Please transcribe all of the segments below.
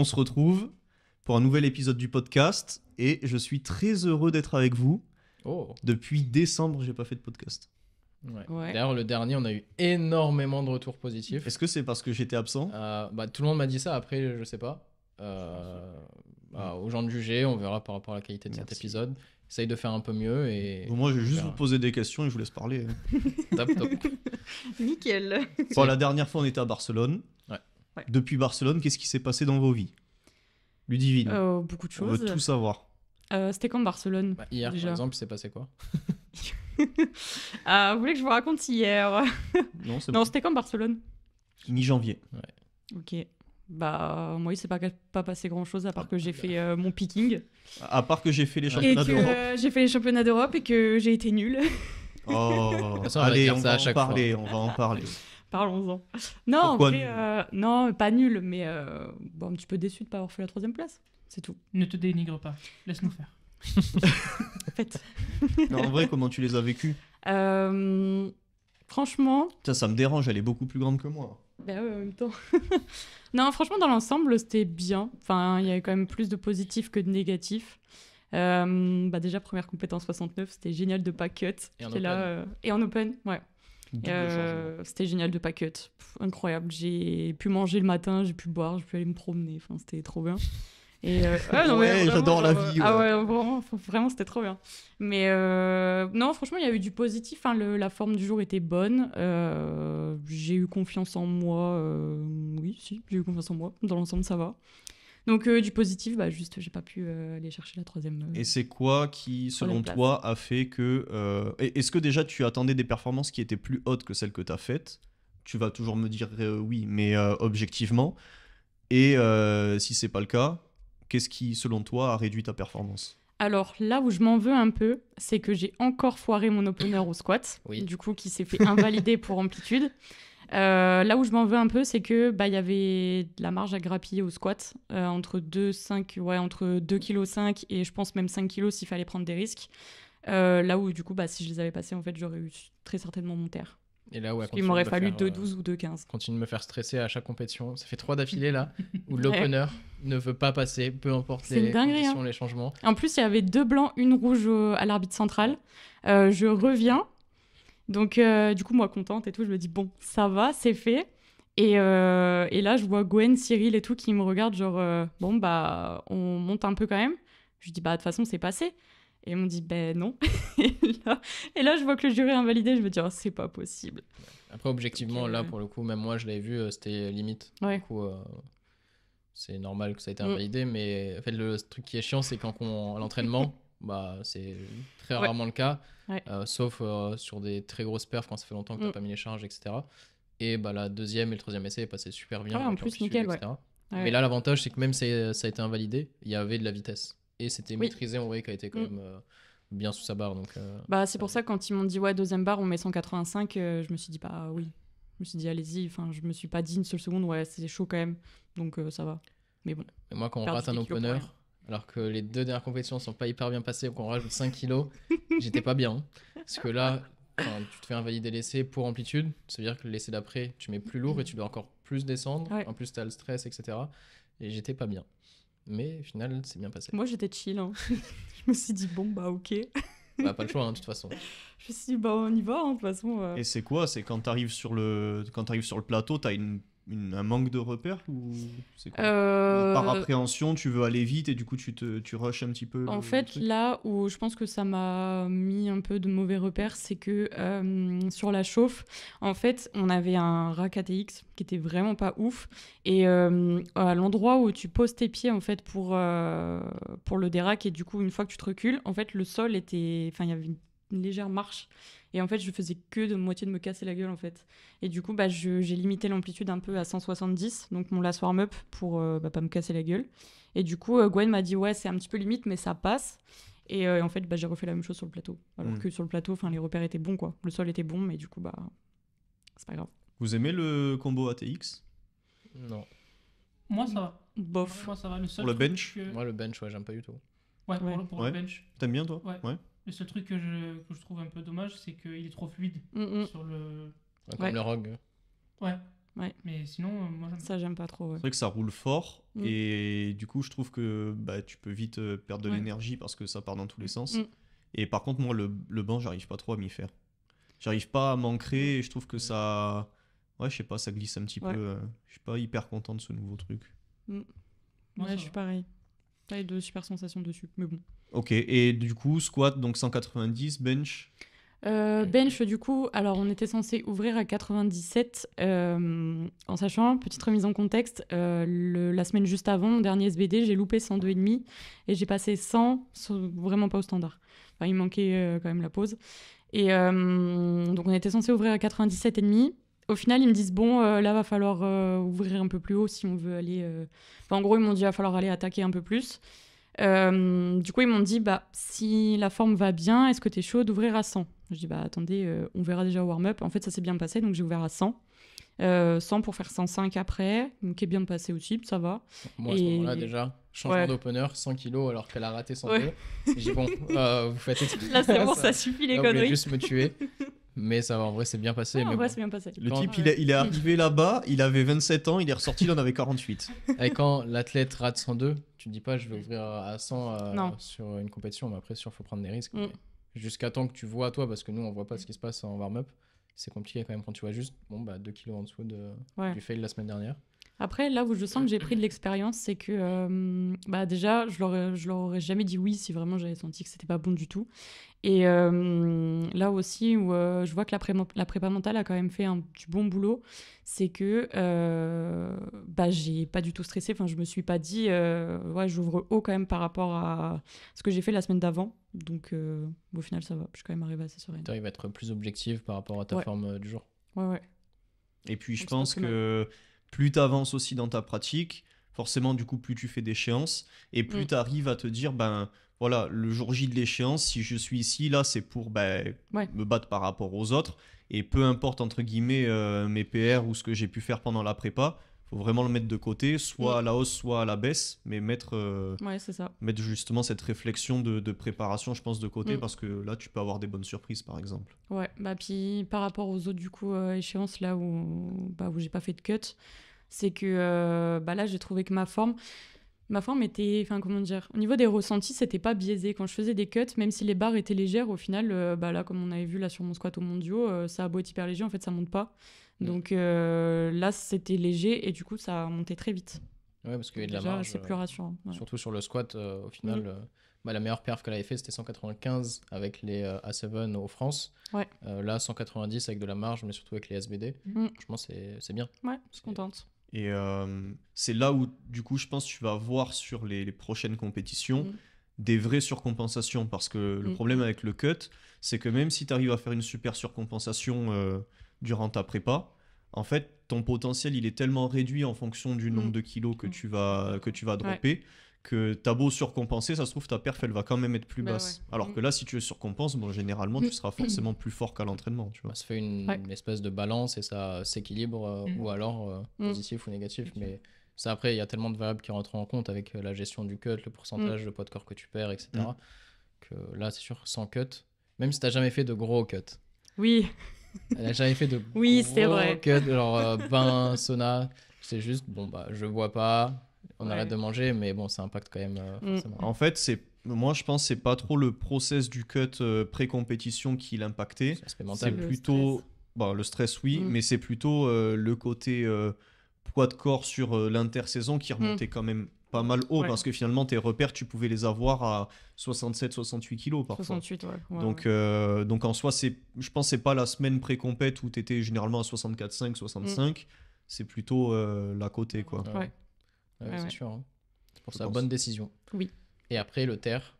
on se retrouve pour un nouvel épisode du podcast et je suis très heureux d'être avec vous. Oh. Depuis décembre, j'ai pas fait de podcast. D'ailleurs, le dernier, on a eu énormément de retours positifs. Est-ce que c'est parce que j'étais absent euh, bah, Tout le monde m'a dit ça, après, je sais pas. Euh, bah, aux gens de juger, on verra par rapport à la qualité de cet épisode. Essaye de faire un peu mieux. Et... moi, je vais juste vous poser des questions et je vous laisse parler. Hein. top, top. Nickel. la dernière fois, on était à Barcelone. Depuis Barcelone, qu'est-ce qui s'est passé dans vos vies Ludivine. Euh, beaucoup de choses. On veut tout savoir. Euh, c'était quand Barcelone bah, Hier, par exemple, il s'est passé quoi euh, Vous voulez que je vous raconte hier Non, c'était quand Barcelone Mi-janvier. Ok. Bah, moi, il s'est pas, pas passé grand chose à part que j'ai ah, fait bah. mon picking. À part que j'ai fait les championnats d'Europe. j'ai fait les championnats d'Europe et que j'ai été nul. Oh, allez, on va en parler, on va en parler. Parlons-en. Non, euh, non, pas nul, mais euh, bon, un petit peu déçu de pas avoir fait la troisième place. C'est tout. Ne te dénigre pas. Laisse-nous faire. en fait. non, en vrai, comment tu les as vécues euh, Franchement. Ça, me dérange. Elle est beaucoup plus grande que moi. Ben bah oui, en même temps. non, franchement, dans l'ensemble, c'était bien. Enfin, il y avait quand même plus de positifs que de négatifs. Bah, déjà, première compétence 69, c'était génial de pas cut. Et et en open, ouais. Euh, c'était génial de packet, incroyable. J'ai pu manger le matin, j'ai pu boire, j'ai pu aller me promener. Enfin, c'était trop bien. Et euh, ah, j'adore la euh, vie. Ah ouais, vraiment, c'était trop bien. Mais non, franchement, il y a eu du positif. Hein. la forme du jour était bonne. j'ai eu confiance en moi. oui, si, j'ai eu confiance en moi. Dans l'ensemble, ça va. Donc euh, du positif, bah, juste j'ai pas pu euh, aller chercher la troisième. Euh, et c'est quoi qui, selon toi, a fait que... Est-ce que déjà tu attendais des performances qui étaient plus hautes que celles que tu as faites Tu vas toujours me dire oui, mais objectivement. Et si c'est pas le cas, qu'est-ce qui, selon toi, a réduit ta performance alors là où je m'en veux un peu, c'est que j'ai encore foiré mon opener au squat, du coup qui s'est fait invalider pour amplitude. Euh, là où je m'en veux un peu, c'est que bah il y avait de la marge à grappiller au squat euh, entre 2 5 ouais entre 2 kg 5 et je pense même 5 kg s'il fallait prendre des risques. Euh, là où du coup bah si je les avais passés en fait, j'aurais eu très certainement mon terre. Et là, ouais, il m'aurait fallu 2,12 12 ou 2-15. Continue de me faire stresser à chaque compétition. Ça fait trois d'affilée là où l'opener ne veut pas passer, peu importe les hein. les changements. En plus, il y avait deux blancs, une rouge à l'arbitre central. je reviens, donc, euh, du coup, moi, contente et tout, je me dis, bon, ça va, c'est fait. Et, euh, là, je vois Gwen, Cyril et tout qui me regardent, genre, euh, bon, bah, on monte un peu quand même. Je dis, bah, de toute façon, c'est passé. Et on dit, ben non. et, là, je vois que le jury est invalidé, je me dis, oh, c'est pas possible. Après, objectivement, là, pour le coup, même moi, je l'avais vu, c'était limite. Du coup, c'est normal que ça ait été mm. invalidé, mais en fait, le truc qui est chiant, c'est quand on, l'entraînement, bah, c'est très rarement le cas, euh, sauf euh, sur des très grosses perfs quand ça fait longtemps que tu mm. pas mis les charges, etc. Et bah, la deuxième et le troisième essai est passé super bien. en plus, nickel, Mais là, l'avantage, c'est que même si ça a été invalidé, il y avait de la vitesse. Et c'était maîtrisé, on voyait qu'elle était quand mm. même. Euh, bien sous sa barre donc bah c'est pour ça quand ils m'ont dit ouais deuxième barre on met 185 je me suis dit bah oui je me suis dit allez-y enfin je me suis pas dit une seule seconde ouais c'est chaud quand même donc ça va mais bon et moi quand on rate un opener alors que les deux dernières compétitions sont pas hyper bien passées, qu'on rajoute 5 kilos, j'étais pas bien. Parce que là, tu te fais invalider l'essai pour amplitude, cest veut dire que l'essai d'après, tu mets plus lourd et tu dois encore plus descendre. En plus, tu as le stress, etc. Et j'étais pas bien. Mais au final, c'est bien passé. Moi, j'étais chill. Hein. je me suis dit, bon, bah ok. Bah, pas le choix, hein, de toute façon. Je me suis dit, bah, on y va, hein, de façon. Euh. Et c'est quoi C'est quand tu arrives sur le sur le plateau, tu as une un manque de repères ou euh, Par appréhension, tu veux aller vite et du coup tu te tu rushes un petit peu. En fait, là où je pense que ça m'a mis un peu de mauvais repères, c'est que euh, sur la chauffe, en fait, on avait un rack ATX qui était vraiment pas ouf et euh, à l'endroit où tu poses tes pieds en fait pour pour le dérac et du coup une fois que tu te recules, en fait le sol était, enfin il y avait une légère marche et en fait, je faisais que de moitié de me casser la gueule, en fait. Et du coup, bah, j'ai limité l'amplitude un peu à 170, donc mon last warm-up, pour ne euh, bah, pas me casser la gueule. Et du coup, euh, Gwen m'a dit, ouais, c'est un petit peu limite, mais ça passe. Et, euh, en fait, bah, j'ai refait la même chose sur le plateau. Alors mm. que sur le plateau, les repères étaient bons, quoi. Le sol était bon, mais du coup, bah, c'est pas grave. Vous aimez le combo ATX Non. Moi, ça va. Bof. Le pour le bench Moi, le bench, ouais, j'aime pas du tout. Ouais, pour, le, le bench. T'aimes bien, toi ouais. Le seul truc que je, que je trouve un peu dommage, c'est qu'il est trop fluide mm, mm. sur le. comme le Rogue. Ouais. Ouais. Mais sinon, euh, moi Ça, j'aime pas trop. C'est vrai que ça roule fort mm. et du coup, je trouve que bah, tu peux vite euh, perdre de l'énergie parce que ça part dans tous les sens. Et par contre, moi, le, le banc, j'arrive pas trop à m'y faire. J'arrive pas à m'ancrer et je trouve que ça. Ouais, je sais pas, ça glisse un petit peu. Euh, je suis pas hyper content de ce nouveau truc. Ouais, je suis pareil. Pas de super sensation dessus, mais bon. Ok, et du coup, squat, donc 190, bench euh, Bench, du coup, alors on était censé ouvrir à 97, euh, en sachant, petite remise en contexte, euh, la semaine juste avant, dernier SBD, j'ai loupé 102,5 et j'ai passé 100, vraiment pas au standard. il manquait quand même la pause. Et donc on était censé ouvrir à 97,5. Au final, ils me disent bon, là va falloir ouvrir un peu plus haut si on veut aller. en gros, ils m'ont dit va falloir aller attaquer un peu plus. Euh, du coup, ils m'ont dit bah, si la forme va bien, est-ce que tu es chaud d'ouvrir à 100 Je dis bah attendez, euh, on verra déjà au warm-up. En fait, ça s'est bien passé, donc j'ai ouvert à 100. 100 euh, pour faire 105 après, donc est bien passé chip ça va. Moi, à ce moment-là, déjà, changement d'opener, 100 kilos alors qu'elle a raté 102. J'ai bon, vous faites Là, c'est bon, ça, suffit les Là, Je vais juste me tuer. Mais ça va, en vrai, c'est bien passé. mais en vrai, bien passé. Le type, il, est, il est arrivé là-bas, il avait 27 ans, il est ressorti, il en avait 48. Et quand l'athlète rate 102, tu te dis pas, je vais mm. ouvrir à 100 euh, sur une compétition, mais après, sûr, faut prendre des risques. Mm. Jusqu'à temps que tu vois, toi, parce que nous, on voit pas ce mm. qui se passe en warm-up, c'est compliqué quand même quand tu vois juste bon, bah, 2 kilos en dessous du fail la semaine dernière. Après, là où je sens que j'ai pris de l'expérience, c'est que euh, bah déjà, je leur, je leur aurais jamais dit oui si vraiment j'avais senti que c'était pas bon du tout. Et euh, là aussi, où euh, je vois que la, la, prépa mentale a quand même fait un, du bon boulot, c'est que bah, j'ai pas du tout stressé. Enfin, je me suis pas dit, ouais, j'ouvre haut quand même par rapport à ce que j'ai fait la semaine d'avant. Donc, au final, ça va. Je suis quand même arrivée assez sereine. Tu arrives à être plus objectif par rapport à ta forme du jour. Ouais, ouais. Et puis, je pense que plus tu avances aussi dans ta pratique, forcément, du coup, plus tu fais d'échéances et plus mm. tu arrives à te dire, ben voilà, le jour J de l'échéance, si je suis ici, là, c'est pour ben, me battre par rapport aux autres. Et peu importe, entre guillemets, euh, mes PR ou ce que j'ai pu faire pendant la prépa, faut vraiment le mettre de côté, soit à la hausse, soit à la baisse, mais mettre, euh, mettre justement cette réflexion de, préparation, je pense, de côté, mm. parce que là, tu peux avoir des bonnes surprises, par exemple. Ouais, bah puis par rapport aux autres, du coup, euh, échéances, là où, bah, où j'ai pas fait de cut, c'est que euh, bah, là, j'ai trouvé que ma forme, ma forme était, enfin comment dire, au niveau des ressentis, c'était pas biaisé. Quand je faisais des cuts, même si les barres étaient légères, au final, bah là, comme on avait vu là sur mon squat au mondiaux, ça a beau être hyper léger, en fait, ça monte pas. Donc euh, là, c'était léger et du coup, ça a monté très vite. Ouais, parce qu'il y a de la marge. C'est euh, plus rassurant. Surtout sur le squat, euh, au final, mm. bah, la meilleure perf qu'elle avait fait, c'était 195 avec les A7 en France. Ouais. là, 190 avec de la marge, mais surtout avec les SBD. Mm. Franchement, c'est bien. Ouais, je suis contente. Et c'est là où, du coup, je pense que tu vas voir sur les, prochaines compétitions. Mm. des vraies surcompensations. Parce que le problème avec le cut, c'est que même si tu arrives à faire une super surcompensation durant ta prépa, en fait, ton potentiel, il est tellement réduit en fonction du nombre mm. de kilos que mm. tu vas, que tu vas dropper. que t'as beau surcompenser, ça se trouve ta perf elle va quand même être plus bah basse. Alors que mm. là, si tu surcompenses, bon, généralement tu seras forcément plus fort qu'à l'entraînement. Tu vois. Bah, ça fait une, espèce de balance et ça s'équilibre euh, ou alors euh, positif ou négatif. Mais ça après, il y a tellement de variables qui rentrent en compte avec euh, la gestion du cut, le pourcentage de poids de corps que tu perds, etc. Que là, c'est sûr, sans cut, même si t'as jamais fait de gros cut. Oui. Elle n'a jamais fait de. oui, c'est vrai. Cut, genre euh, bain, sauna. C'est juste, bon, bah, je vois pas, on arrête de manger, mais bon, ça impacte quand même. Euh, mm. En fait, c'est. Moi, je pense c'est pas trop le process du cut euh, pré-compétition qui l'impactait. C'est plutôt Bon, bah, le stress, oui, mm. mais c'est plutôt le côté poids de corps sur l'intersaison qui remontait mm. quand même pas mal haut parce que finalement tes repères tu pouvais les avoir à 67 68 kilos parfois 68 donc euh, donc en soi c'est je pense c'est pas la semaine pré-compète où tu étais généralement à 64 5 65 c'est plutôt euh, la côté quoi ouais, c'est sûr hein. c'est pour ça bonne décision oui et après le terre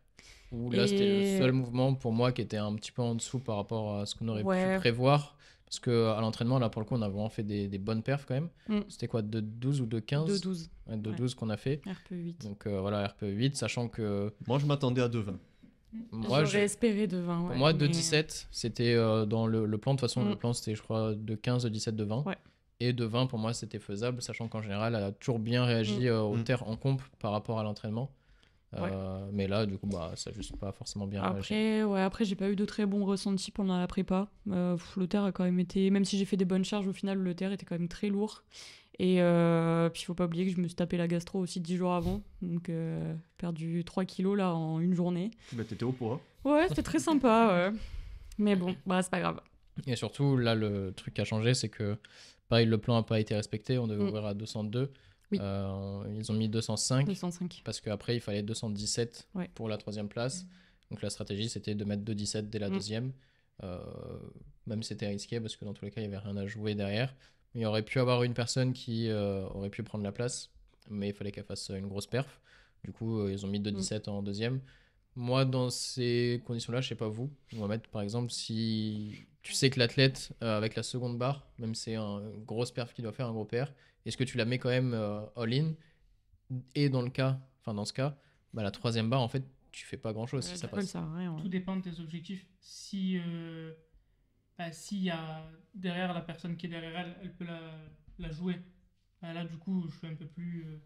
où là c'était le seul mouvement pour moi qui était un petit peu en dessous par rapport à ce qu'on aurait pu prévoir parce qu'à euh, l'entraînement, là, pour le coup, on a vraiment fait des, bonnes perfs quand même. Mm. C'était quoi, De 12 ou de 15 De 12 De 12 qu'on a fait. RP8. Donc euh, voilà, RP8, sachant que. Moi, je m'attendais à 2,20. 20 Moi, J'aurais espéré 2-20. Ouais, moi, 17 euh, c'était dans le, plan. De toute façon, le mm. plan, c'était, je crois, de 15, de 17, de 20. Et de 20, pour moi, c'était faisable, sachant qu'en général, elle a toujours bien réagi mm. aux terres en comp par rapport à l'entraînement. Euh, mais là, du coup, bah, ça juste pas forcément bien. Après, je ouais, après j'ai pas eu de très bons ressentis pendant la prépa. Euh, le terre a quand même été, même si j'ai fait des bonnes charges, au final, le terre était quand même très lourd. Et euh, puis, il faut pas oublier que je me suis tapé la gastro aussi 10 jours avant. Donc, perdu 3 kilos là en une journée. Bah, t'étais au poids. Ouais, c'était très sympa. Mais bon, bah, c'est pas grave. Et surtout, là, le truc qui a changé, c'est que, pareil, le plan a pas été respecté. On devait mm. ouvrir à 202. Euh, ils ont mis 205. Parce qu'après, il fallait 217 pour la troisième place. Donc la stratégie, c'était de mettre 2,17 dès la mm. deuxième. Euh, même c'était risqué parce que dans tous les cas, il n'y avait rien à jouer derrière. Il aurait pu avoir une personne qui euh, aurait pu prendre la place, mais il fallait qu'elle fasse euh, une grosse perf. Du coup, ils ont mis 2,17 mm. en deuxième. Moi, dans ces conditions-là, je sais pas vous, on va mettre par exemple, si tu sais que l'athlète, avec la seconde barre, même si c'est un, une grosse perf qu'il doit faire, un gros perf est-ce que tu la mets quand même euh, all-in Et dans le cas, enfin dans ce cas, bah, la troisième barre, en fait, tu fais pas grand-chose ça passe. Tout dépend de tes objectifs. Si euh, bah, s'il y a derrière la personne qui est derrière elle, elle peut la, jouer. Bah, là, du coup, je suis un peu plus, euh,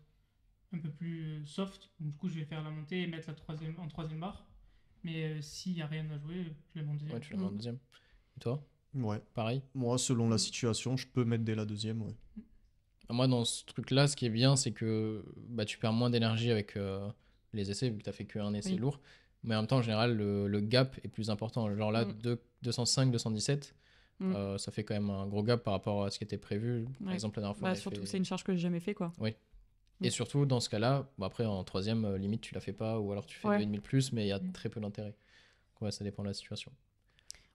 un peu plus soft. du coup, je vais faire la montée et mettre la troisième, en troisième barre. Mais s'il n'y a rien à jouer, je la tu la mm. deuxième. Et toi Pareil Moi, selon la mm. situation, je peux mettre dès la deuxième, mm. Moi, dans ce truc-là, ce qui est bien, c'est que bah, tu perds moins d'énergie avec euh, les essais, vu que tu fait qu'un essai lourd. Mais en même temps, en général, le, gap est plus important. Genre là, 2, 205, 217, ça fait quand même un gros gap par rapport à ce qui était prévu. Par exemple, la dernière fois. Bah, surtout c'est une charge que j'ai jamais fait, quoi. Oui. Et mm. surtout, dans ce cas-là, bah, après, en troisième, euh, limite, tu la fais pas, ou alors tu fais ouais. plus, mais il y a mm. très peu d'intérêt. Ouais, ça dépend de la situation.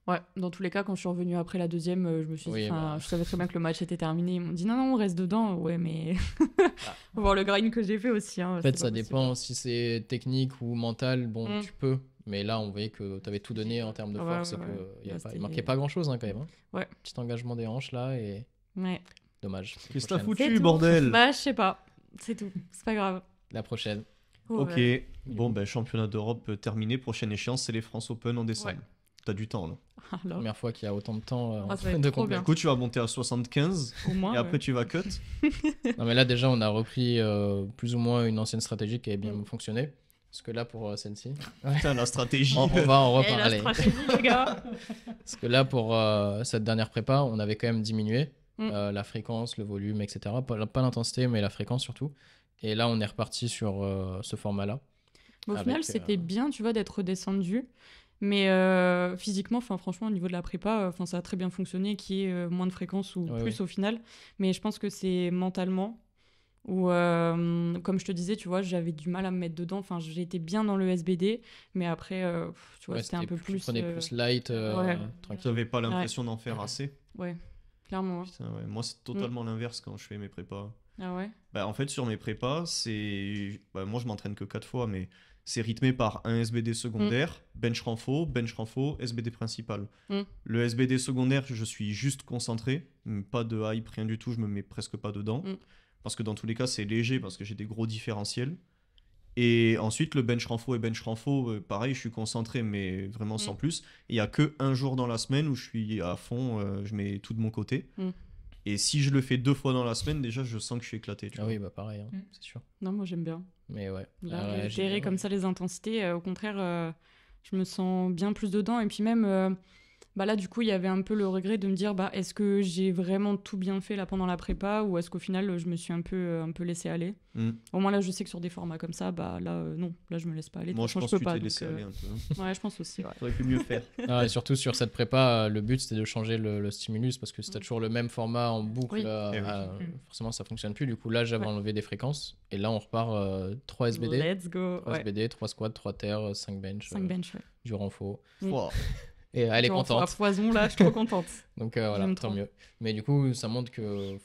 Ouais, dans tous les cas, quand je suis revenue après la deuxième, euh, je me suis dit, bah. je savais très bien que le match était terminé. Ils m'ont dit, non, non, on reste dedans. Ouais, mais ah. voir le grind que j'ai fait aussi. Hein, en fait, ça dépend si c'est technique ou mental. Bon, mm. tu peux. Mais là, on voyait que tu avais tout donné en termes de force. il manquait pas grand chose hein, quand même. Hein. Ouais. Petit engagement des hanches là et. Ouais. Dommage. Qu'est-ce que t'as foutu, bordel Bah, je sais pas. C'est tout. C'est pas grave. La prochaine. Oh, ok. Bon, ben, bah, championnat d'Europe euh, terminé. Prochaine échéance, c'est les France Open en décembre. T'as du temps là. Première fois qu'il y a autant de temps en euh, ah, train de combien Du coup, tu vas monter à 75 au moins, et après tu vas cut. non, mais là déjà, on a repris euh, plus ou moins une ancienne stratégie qui avait bien mm. fonctionné. Parce que là, pour euh, Sensi. Putain, la stratégie. on, va en eh, reparler. Parce que là, pour euh, cette dernière prépa, on avait quand même diminué mm. la fréquence, le volume, etc. Pas, l'intensité, mais la fréquence surtout. Et là, on est reparti sur ce format-là. Au final, c'était bien, tu vois, d'être redescendu. Mais euh, physiquement, enfin franchement, au niveau de la prépa, euh, enfin ça a très bien fonctionné, qui est euh, moins de fréquence ou plus au final. Mais je pense que c'est mentalement ou comme je te disais, tu vois, j'avais du mal à me mettre dedans. Enfin, j'étais bien dans le SBD, mais après, tu vois, c'était un peu plus. Tu plus light, Tu n'avais pas l'impression d'en faire assez. Ouais, clairement. Hein. Moi, c'est totalement l'inverse quand je fais mes prépas. Ah ouais bah, En fait, sur mes prépas, c'est. Bah, moi, je m'entraîne que quatre fois, mais c'est rythmé par un SBD secondaire, mm. bench renfo, bench renfo, SBD principal. Mm. Le SBD secondaire, je suis juste concentré, mm, pas de hype, rien du tout, je me mets presque pas dedans. Parce que dans tous les cas, c'est léger, parce que j'ai des gros différentiels. Et ensuite, le bench renfo et bench renfo, euh, pareil, je suis concentré, mais vraiment sans plus. Il n'y a que un jour dans la semaine où je suis à fond, euh, je mets tout de mon côté. Et si je le fais deux fois dans la semaine, déjà, je sens que je suis éclaté. ah oui, bah pareil, hein, mm. c'est sûr. Non, moi j'aime bien. Mais ouais. Là, gérer ah comme ça les intensités, euh, au contraire, euh, je me sens bien plus dedans. Et puis même, euh, bah là du coup il y avait un peu le regret de me dire bah est-ce que j'ai vraiment tout bien fait là pendant la prépa ou est-ce qu'au final je me suis un peu euh, un peu laissé aller hmm. au moins là je sais que sur des formats comme ça bah là euh, non là je me laisse pas aller moi je pense que tu t'es laissé euh, aller un peu hein. ouais je pense aussi ouais. pu mieux faire et ah surtout sur cette prépa le but c'était de changer le, stimulus parce que c'était mm. toujours le même format en boucle eh ah, mm. forcément ça fonctionne plus du coup là j'avais enlevé des fréquences et là on repart 3 SBD Let's go 3 SBD 3 squats 3 terres 5 bench 5 bench du renfaux et elle est contente. là, je suis trop contente. Donc euh, voilà, tant mieux. Mais du coup, ça montre que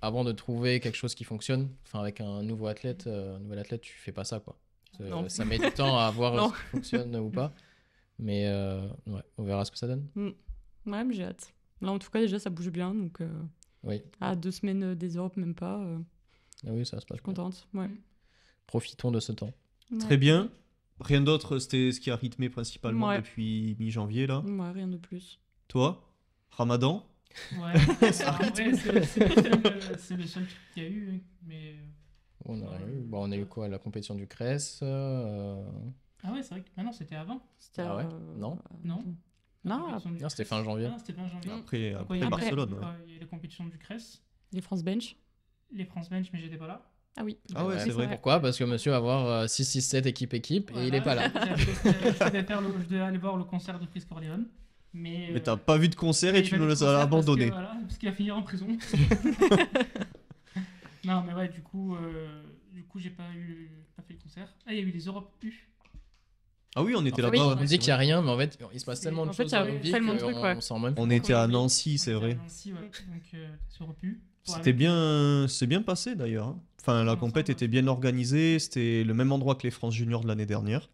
avant de trouver quelque chose qui fonctionne, enfin avec un nouveau athlète, euh, un nouvel athlète, tu fais pas ça quoi. Euh, ça met du temps à voir ce qui fonctionne ou pas. Mais ouais, on verra ce que ça donne. Mm. Ouais, j'ai hâte. Là, en tout cas, déjà, ça bouge bien. Donc, oui. à deux semaines des Europes, même pas. Ah oui, ça se passe. Je suis contente. Ouais. Profitons de ce temps. Très bien. Rien d'autre, c'était ce qui a rythmé principalement depuis mi-janvier là. Ouais, rien de plus. Toi, Ramadan Ouais, ça euh, c'est le seul truc qu'il y a eu, hein, mais. Euh, on a, eu, bon, bah, on a eu quoi La compétition du CRES euh, Ah ouais, c'est vrai que. Ah non, c'était avant. ah ouais Non. Non. Ah non, c'était fin janvier. Non, fin janvier. Après, après, Barcelone. Il y a la compétition du CRES. Les France Bench. Les France Bench, mais j'étais pas là. Ah oui. Ah ouais, c'est vrai. Pourquoi Parce que monsieur va voir 6-6-7 euh, équipe-équipe et il n'est pas là. Je devais aller voir le concert de Chris Corleone. Mais, mais t'as euh, pas vu de concert et tu nous l'as abandonné. Parce qu'il a fini en prison. non, mais ouais, du coup, euh, du j'ai pas, pas fait le concert. Ah, il y a eu les Europe U. Ah oui, on était ah, là-bas. Oui, on dit qu'il n'y a rien, mais en fait, il se passe tellement de choses. En fait, il y a tellement de trucs, On, était à Nancy, c'est vrai. Euh, C'était bien, bien passé d'ailleurs. Hein. Enfin, la compète était bien organisée, c'était le même endroit que les France Juniors de l'année dernière.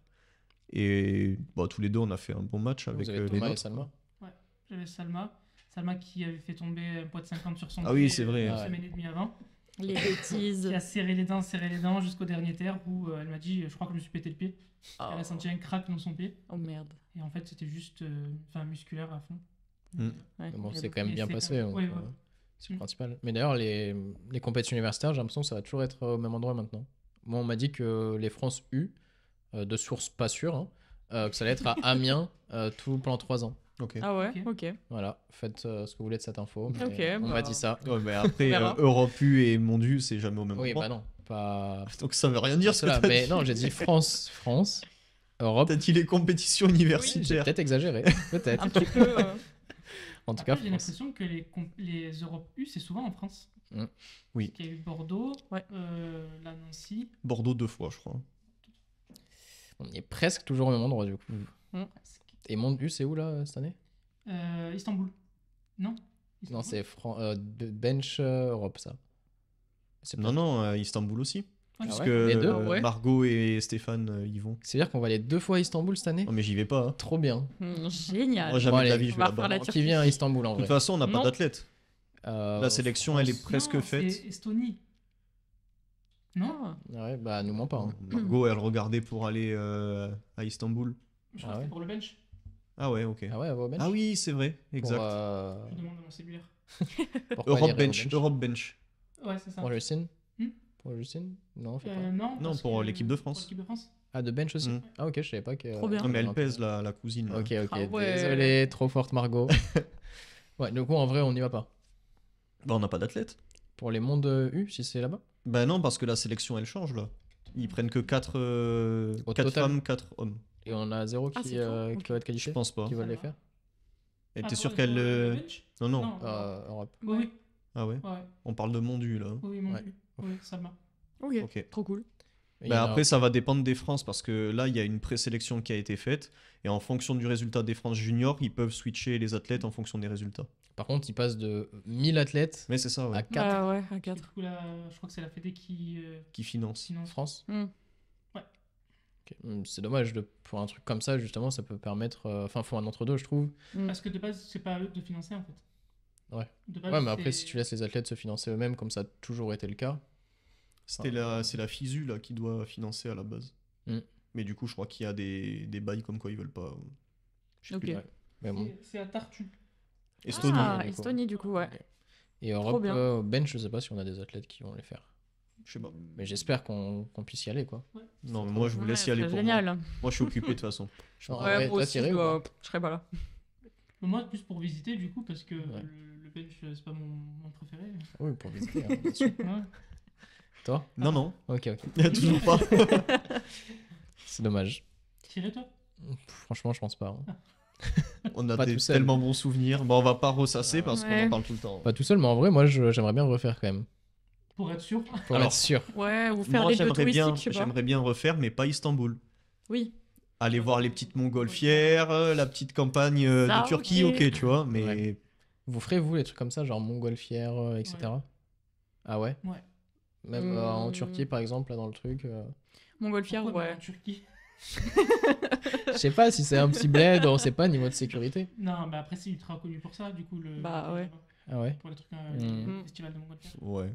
Et bah, tous les deux, on a fait un bon match avec Vous avez euh, les Thomas et Salma. Ouais, j'avais Salma. Salma qui avait fait tomber un poids de 50 sur son Ah oui, c'est vrai. Une ah semaine et demie avant. Les bêtises. Qui a serré les dents, serré les dents jusqu'au dernier terre où euh, elle m'a dit Je crois que je me suis pété le pied. Elle a ah. senti un crack dans son pied. Oh merde. Et en fait, c'était juste euh, musculaire à fond. Mm. bon, c'est quand même bien passé. C'est mm. principal. Mais d'ailleurs, les, les compétitions universitaires, j'ai l'impression que ça va toujours être euh, au même endroit maintenant. Moi, on m'a dit que les France U, euh, de source pas sûre, hein, euh, que ça allait être à Amiens tout tout plan 3 ans. Ah ouais, ok. Voilà, faites ce que vous voulez de cette info. Bah, on m'a dit ça. mais après, Europe U et U, c'est jamais au même Oui, bah non, pas. Donc ça veut rien dire Cela. Mais non, j'ai dit France, France, Europe. T'as dit les compétitions J'ai peut-être exagéré, peut-être. Un petit peu en tout cas, j'ai l'impression que les, les Europe U, c'est souvent en France. Mm. Oui. Il y a eu Bordeaux, ouais. Euh, Nancy. Bordeaux deux fois, je crois. On est presque toujours au même endroit, du coup. Mm. Et Monde U, c'est où, là, cette année euh, Istanbul. Non Non, c'est euh, Bench Europe, ça. Non, non, Istanbul aussi. Ah Parce que euh, Margot et Stéphane y euh, vont. C'est-à-dire qu'on va aller deux fois à Istanbul cette année Non, mais j'y vais pas. Hein. Trop bien. Hmm, génial. Moi, oh, jamais de la vie, je Qui vient à Istanbul en vrai De toute façon, on n'a pas d'athlète. Euh, la sélection, elle est presque faite. C'est Estonie. Non Ouais, bah, nous ment pas. Hein. Margot, elle regardait pour aller à Istanbul. ah ouais. pour le bench. Ah ouais, ok. Ah ouais, au bench. Ah oui, c'est vrai, exact. Pour, je demande mon cellulaire. Europe bench, Europe bench. Ouais, c'est ça. On le pour Justine Non, euh, Non, pour l'équipe de France. Ah, de bench aussi mm. Ah, ok, je savais pas que. mais elle pèse la, cousine. Ok, ok. Ah, Désolé, trop forte Margot. ouais, du en vrai, on n'y va pas. Bah, on n'a pas d'athlète. Pour les mondes euh, U, si c'est là-bas Bah, non, parce que la sélection, elle change là. Ils prennent que 4 euh, femmes, 4 hommes. Et on a zéro ah, qui, qui va être qualifié Je pense pas. Qui va les faire Et t'es sûr qu'elle. Non, non. Europe. Ah ouais. On parle de U, là. Oui, oui, ça m'a. ok, trop cool. après, ça va dépendre des France parce que là, il y a une présélection qui a été faite et en fonction du résultat des France juniors, ils peuvent switcher les athlètes en fonction des résultats. Par contre, ils passent de 1000 athlètes Mais à 4. Bah à 4. Du coup, je crois que c'est la Fédé qui, euh, qui finance. finance. France hmm. Hmm. Ouais. Hmm, c'est dommage, de, pour un truc comme ça, justement, ça peut permettre. Euh, enfin, euh, faut un entre-deux, je trouve. Parce que de base, c'est pas à eux de financer en fait. Ouais. ouais mais après, si tu laisses les athlètes se financer eux-mêmes, comme ça a toujours été le cas. C'était la, euh, c'est la FISU là, qui doit financer à la base. Hmm. Mais du coup, je crois qu'il y a des, des bails comme quoi ils veulent pas. Je sais C'est à Tartu. Estonie. Ah, du Estonie, du coup, ouais. Et Europe, euh, Ben bench, je sais pas si on a des athlètes qui vont les faire. Je sais pas. Mais j'espère qu'on puisse y aller, quoi. Non, mais moi, je vous laisse y aller pour Moi. je suis occupé de toute façon. Je, aussi, je serais pas là. Moi, plus pour visiter, du coup, parce que euh, c'est pas mon, préféré. Oui, pour visiter, Toi Non, non. Ok, ok. Toujours pas. c'est dommage. toi Franchement, je pense pas. Hein. On a Pas tellement bons souvenirs. Bon, bah, on va pas ressasser parce qu'on en parle tout le temps. Pas tout seul, mais en vrai, moi, j'aimerais bien refaire quand même. Pour être sûr. Pour être sûr. Ouais, ou faire les j'aimerais bien, j'aimerais bien refaire, mais pas Istanbul. Oui. Aller voir les petites montgolfières, euh, la petite campagne euh, de Turquie, ok. tu vois, mais vous ferez, vous, les trucs comme ça, genre montgolfière, euh, etc. Ah ouais Ouais. Même euh, en mmh. Turquie, par exemple, là, dans le truc. euh, Montgolfière, ouais. en Turquie Je sais pas si c'est un petit bled, on sait pas, niveau de sécurité. Non, mais bah, après, c'est ultra connu pour ça, du coup. Le... Bah, ouais. Ah ouais Pour les trucs, euh, mmh. Mmh. de Montgolfière. Ouais,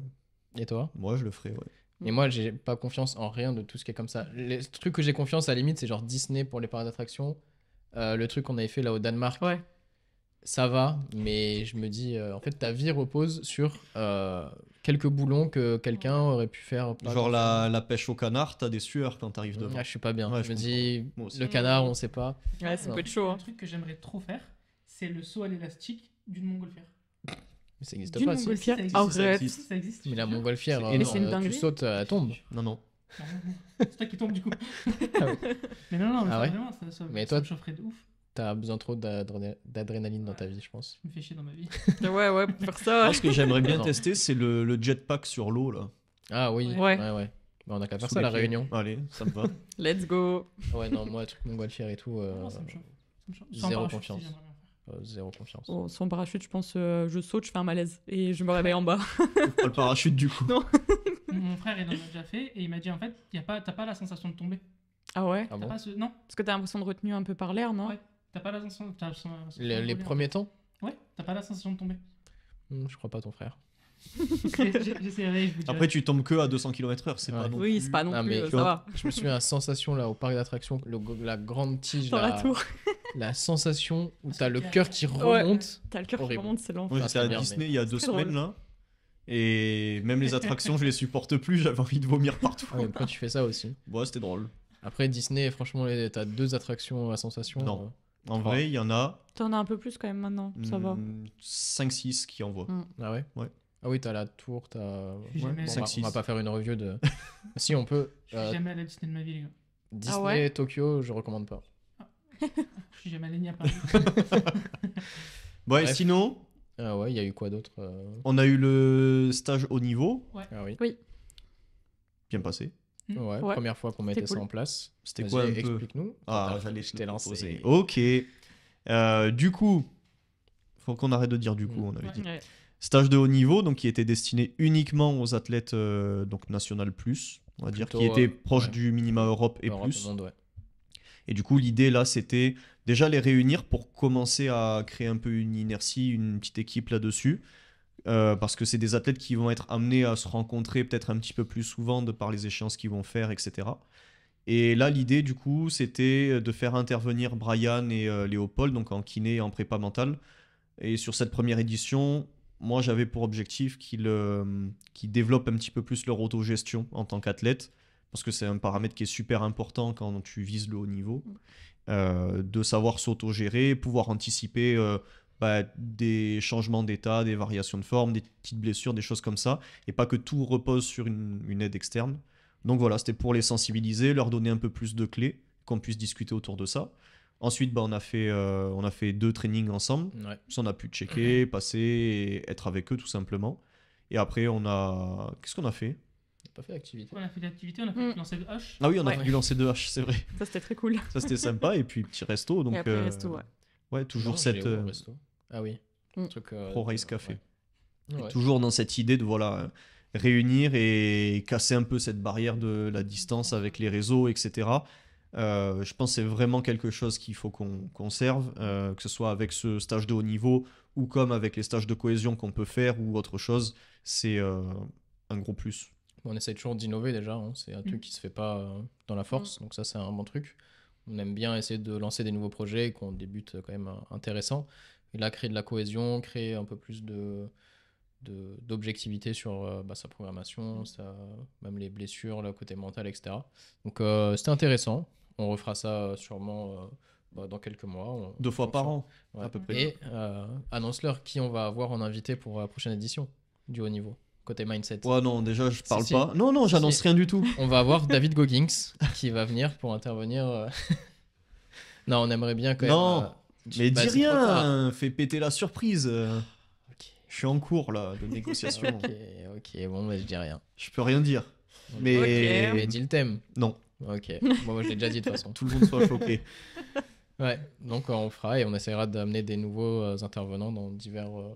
Et toi moi je le ferai, ouais. Et moi, j'ai pas confiance en rien de tout ce qui est comme ça. Les trucs que j'ai confiance, à la limite, c'est genre Disney pour les parades d'attractions. le truc qu'on avait fait là au Danemark, Ouais ça va, mais je me dis, euh, en fait, ta vie repose sur euh, quelques boulons que quelqu'un aurait pu faire. Genre la, pêche au canard, t'as des sueurs quand t'arrives ah, devant. je suis pas bien. je, me dis, le canard, on sait pas. Ouais, ça peut être chaud. Un hein. truc que j'aimerais trop faire, c'est le saut à l'élastique d'une montgolfière. Mais ça n'existe pas. Montgolfière. ça existe, ça existe. Mais la montgolfière, euh, tu sautes, elle tombe. Non, non. C'est toi qui tombe du coup. Ah mais non, non, mais ah vraiment, ça, ça, mais toi... me chaufferait de ouf. T'as besoin trop d'adrénaline dans ta vie, je pense. Je me fais chier dans ma vie. ouais, ouais, pour faire ça. Je ce que j'aimerais bien tester, c'est le, jetpack sur l'eau, là. Ah oui, ouais, ouais. on a qu'à faire ça à la réunion. Allez, ça me va. Let's go. Ouais, non, moi, truc montgolfière et tout. Euh, non, ça me chauffe. Euh, zéro confiance. zéro oh, confiance. sans parachute, je pense, euh, je saute, je fais un malaise et je me réveille en bas. pas le parachute du coup. Non. Mon frère, il en a déjà fait et il m'a dit en fait, t'as pas la sensation de tomber. Ah ouais ah ce... Non. Parce que t'as l'impression de retenue un peu par l'air, non Ouais. T'as pas la sensation. de tomber les, premiers temps Ouais, t'as pas la sensation de tomber. Hmm, je crois pas, ton frère. Après, tu tombes que à 200 km/h, c'est pas non Oui, c'est pas non plus, euh, Je me souviens à la sensation là au parc d'attractions, la grande tige, la, la, tour. la sensation où ah, t'as le cœur qui remonte. t'as le cœur qui remonte, c'est l'enfer. à Disney il y a deux semaines là. Et même les attractions, je les supporte plus, j'avais envie de vomir partout. Ah, quand tu fais ça aussi Ouais, c'était drôle. Après, Disney, franchement, t'as deux attractions à sensation. Non. Euh, en vrai, il y en a. T'en as un peu plus quand même maintenant, ça va. 5-6 hmm, qui envoient. Hmm. Ah ouais Ouais. Ah oui, t'as la tour, t'as. on va pas faire une review de. si, on peut. Je suis euh, jamais allé à Disney de ma vie, les gars. Disney, ah Tokyo, je recommande pas. Ah. je suis jamais allé ni à Paris. ouais, et sinon. Ah ouais, il y a eu quoi d'autre euh On a eu le stage haut niveau. Ouais. Ah Oui. Bien passé. Mm. Ouais, première fois qu'on mettait ça en place. C'était quoi un Explique-nous. Ah, j'allais lancé. Ok. Euh, du coup, faut qu'on arrête de dire du coup, mm. on avait dit. Stage de haut niveau, donc qui était destiné uniquement aux athlètes euh, donc national plus, on va dire, qui étaient proches du minima Europe et plus. Et, et du coup, l'idée là, c'était déjà les réunir pour commencer à créer un peu une inertie, une petite équipe là-dessus. Euh, parce que c'est des athlètes qui vont être amenés à se rencontrer peut-être un petit peu plus souvent de par les échéances qu'ils vont faire, etc. Et là, l'idée, du coup, c'était de faire intervenir Brian et euh, Léopold, donc en kiné et en prépa mentale. Et sur cette première édition, moi, j'avais pour objectif qu'ils euh, développent un petit peu plus leur autogestion en tant qu'athlète, parce que c'est un paramètre qui est super important quand tu vises le haut niveau, mm. de savoir s'autogérer, pouvoir anticiper bah, des changements d'état, des variations de forme, des petites blessures, des choses comme ça, et pas que tout repose sur une, aide externe. Donc voilà, c'était pour les sensibiliser, leur donner un peu plus de clés, qu'on puisse discuter autour de ça. Ensuite, bah, on, a fait, euh, on a fait deux trainings ensemble. on a pu checker, passer, être avec eux tout simplement. Et après, on a. Qu'est-ce qu'on a fait On n'a pas fait d'activité. on a fait l'activité, on a fait du mm. lancer de hache. Ah oui, on a fait du lancer de hache, c'est vrai. Ça, c'était très cool. Ça, c'était sympa. Et puis, petit resto. Donc, après, euh, resto, ouais. Ouais, toujours cette. Euh, ah oui. un mm. Truc, euh, Pro Café. Toujours dans cette idée de voilà réunir et casser un peu cette barrière de la distance avec les réseaux, etc. Euh, je pense que c'est vraiment quelque chose qu'il faut qu'on conserve, euh, que ce soit avec ce stage de haut niveau ou comme avec les stages de cohésion qu'on peut faire ou autre chose. C'est un gros plus. On essaie toujours d'innover déjà, hein. c'est un truc mm. qui se fait pas dans la force, mm. donc ça c'est un bon truc. On aime bien essayer de lancer des nouveaux projets qu'on débute quand même intéressants. Il a créé de la cohésion, créé un peu plus de d'objectivité sur euh, bah, sa programmation, mm. même les blessures, le côté mental, etc. Donc euh, c'était intéressant. On refera ça euh, sûrement euh, bah, dans quelques mois. Deux fois par an, à peu près. Et annonce-leur qui on va avoir en invité pour la prochaine édition du haut niveau. Côté mindset. Ouais, non, déjà, je parle pas. Non, non, j'annonce rien du tout. On va avoir David Goggins qui va venir pour intervenir. non, on aimerait bien que. Mais dis rien, fais péter la surprise. Je suis en cours de négociation. ok, bon, mais bah, je dis rien. Je peux rien dire. Mais... dis le thème. Non. Ok, moi je l'ai déjà dit de toute façon. Tout le monde soit choqué. ouais, donc euh, on fera et on essaiera d'amener des nouveaux euh, intervenants dans divers, euh,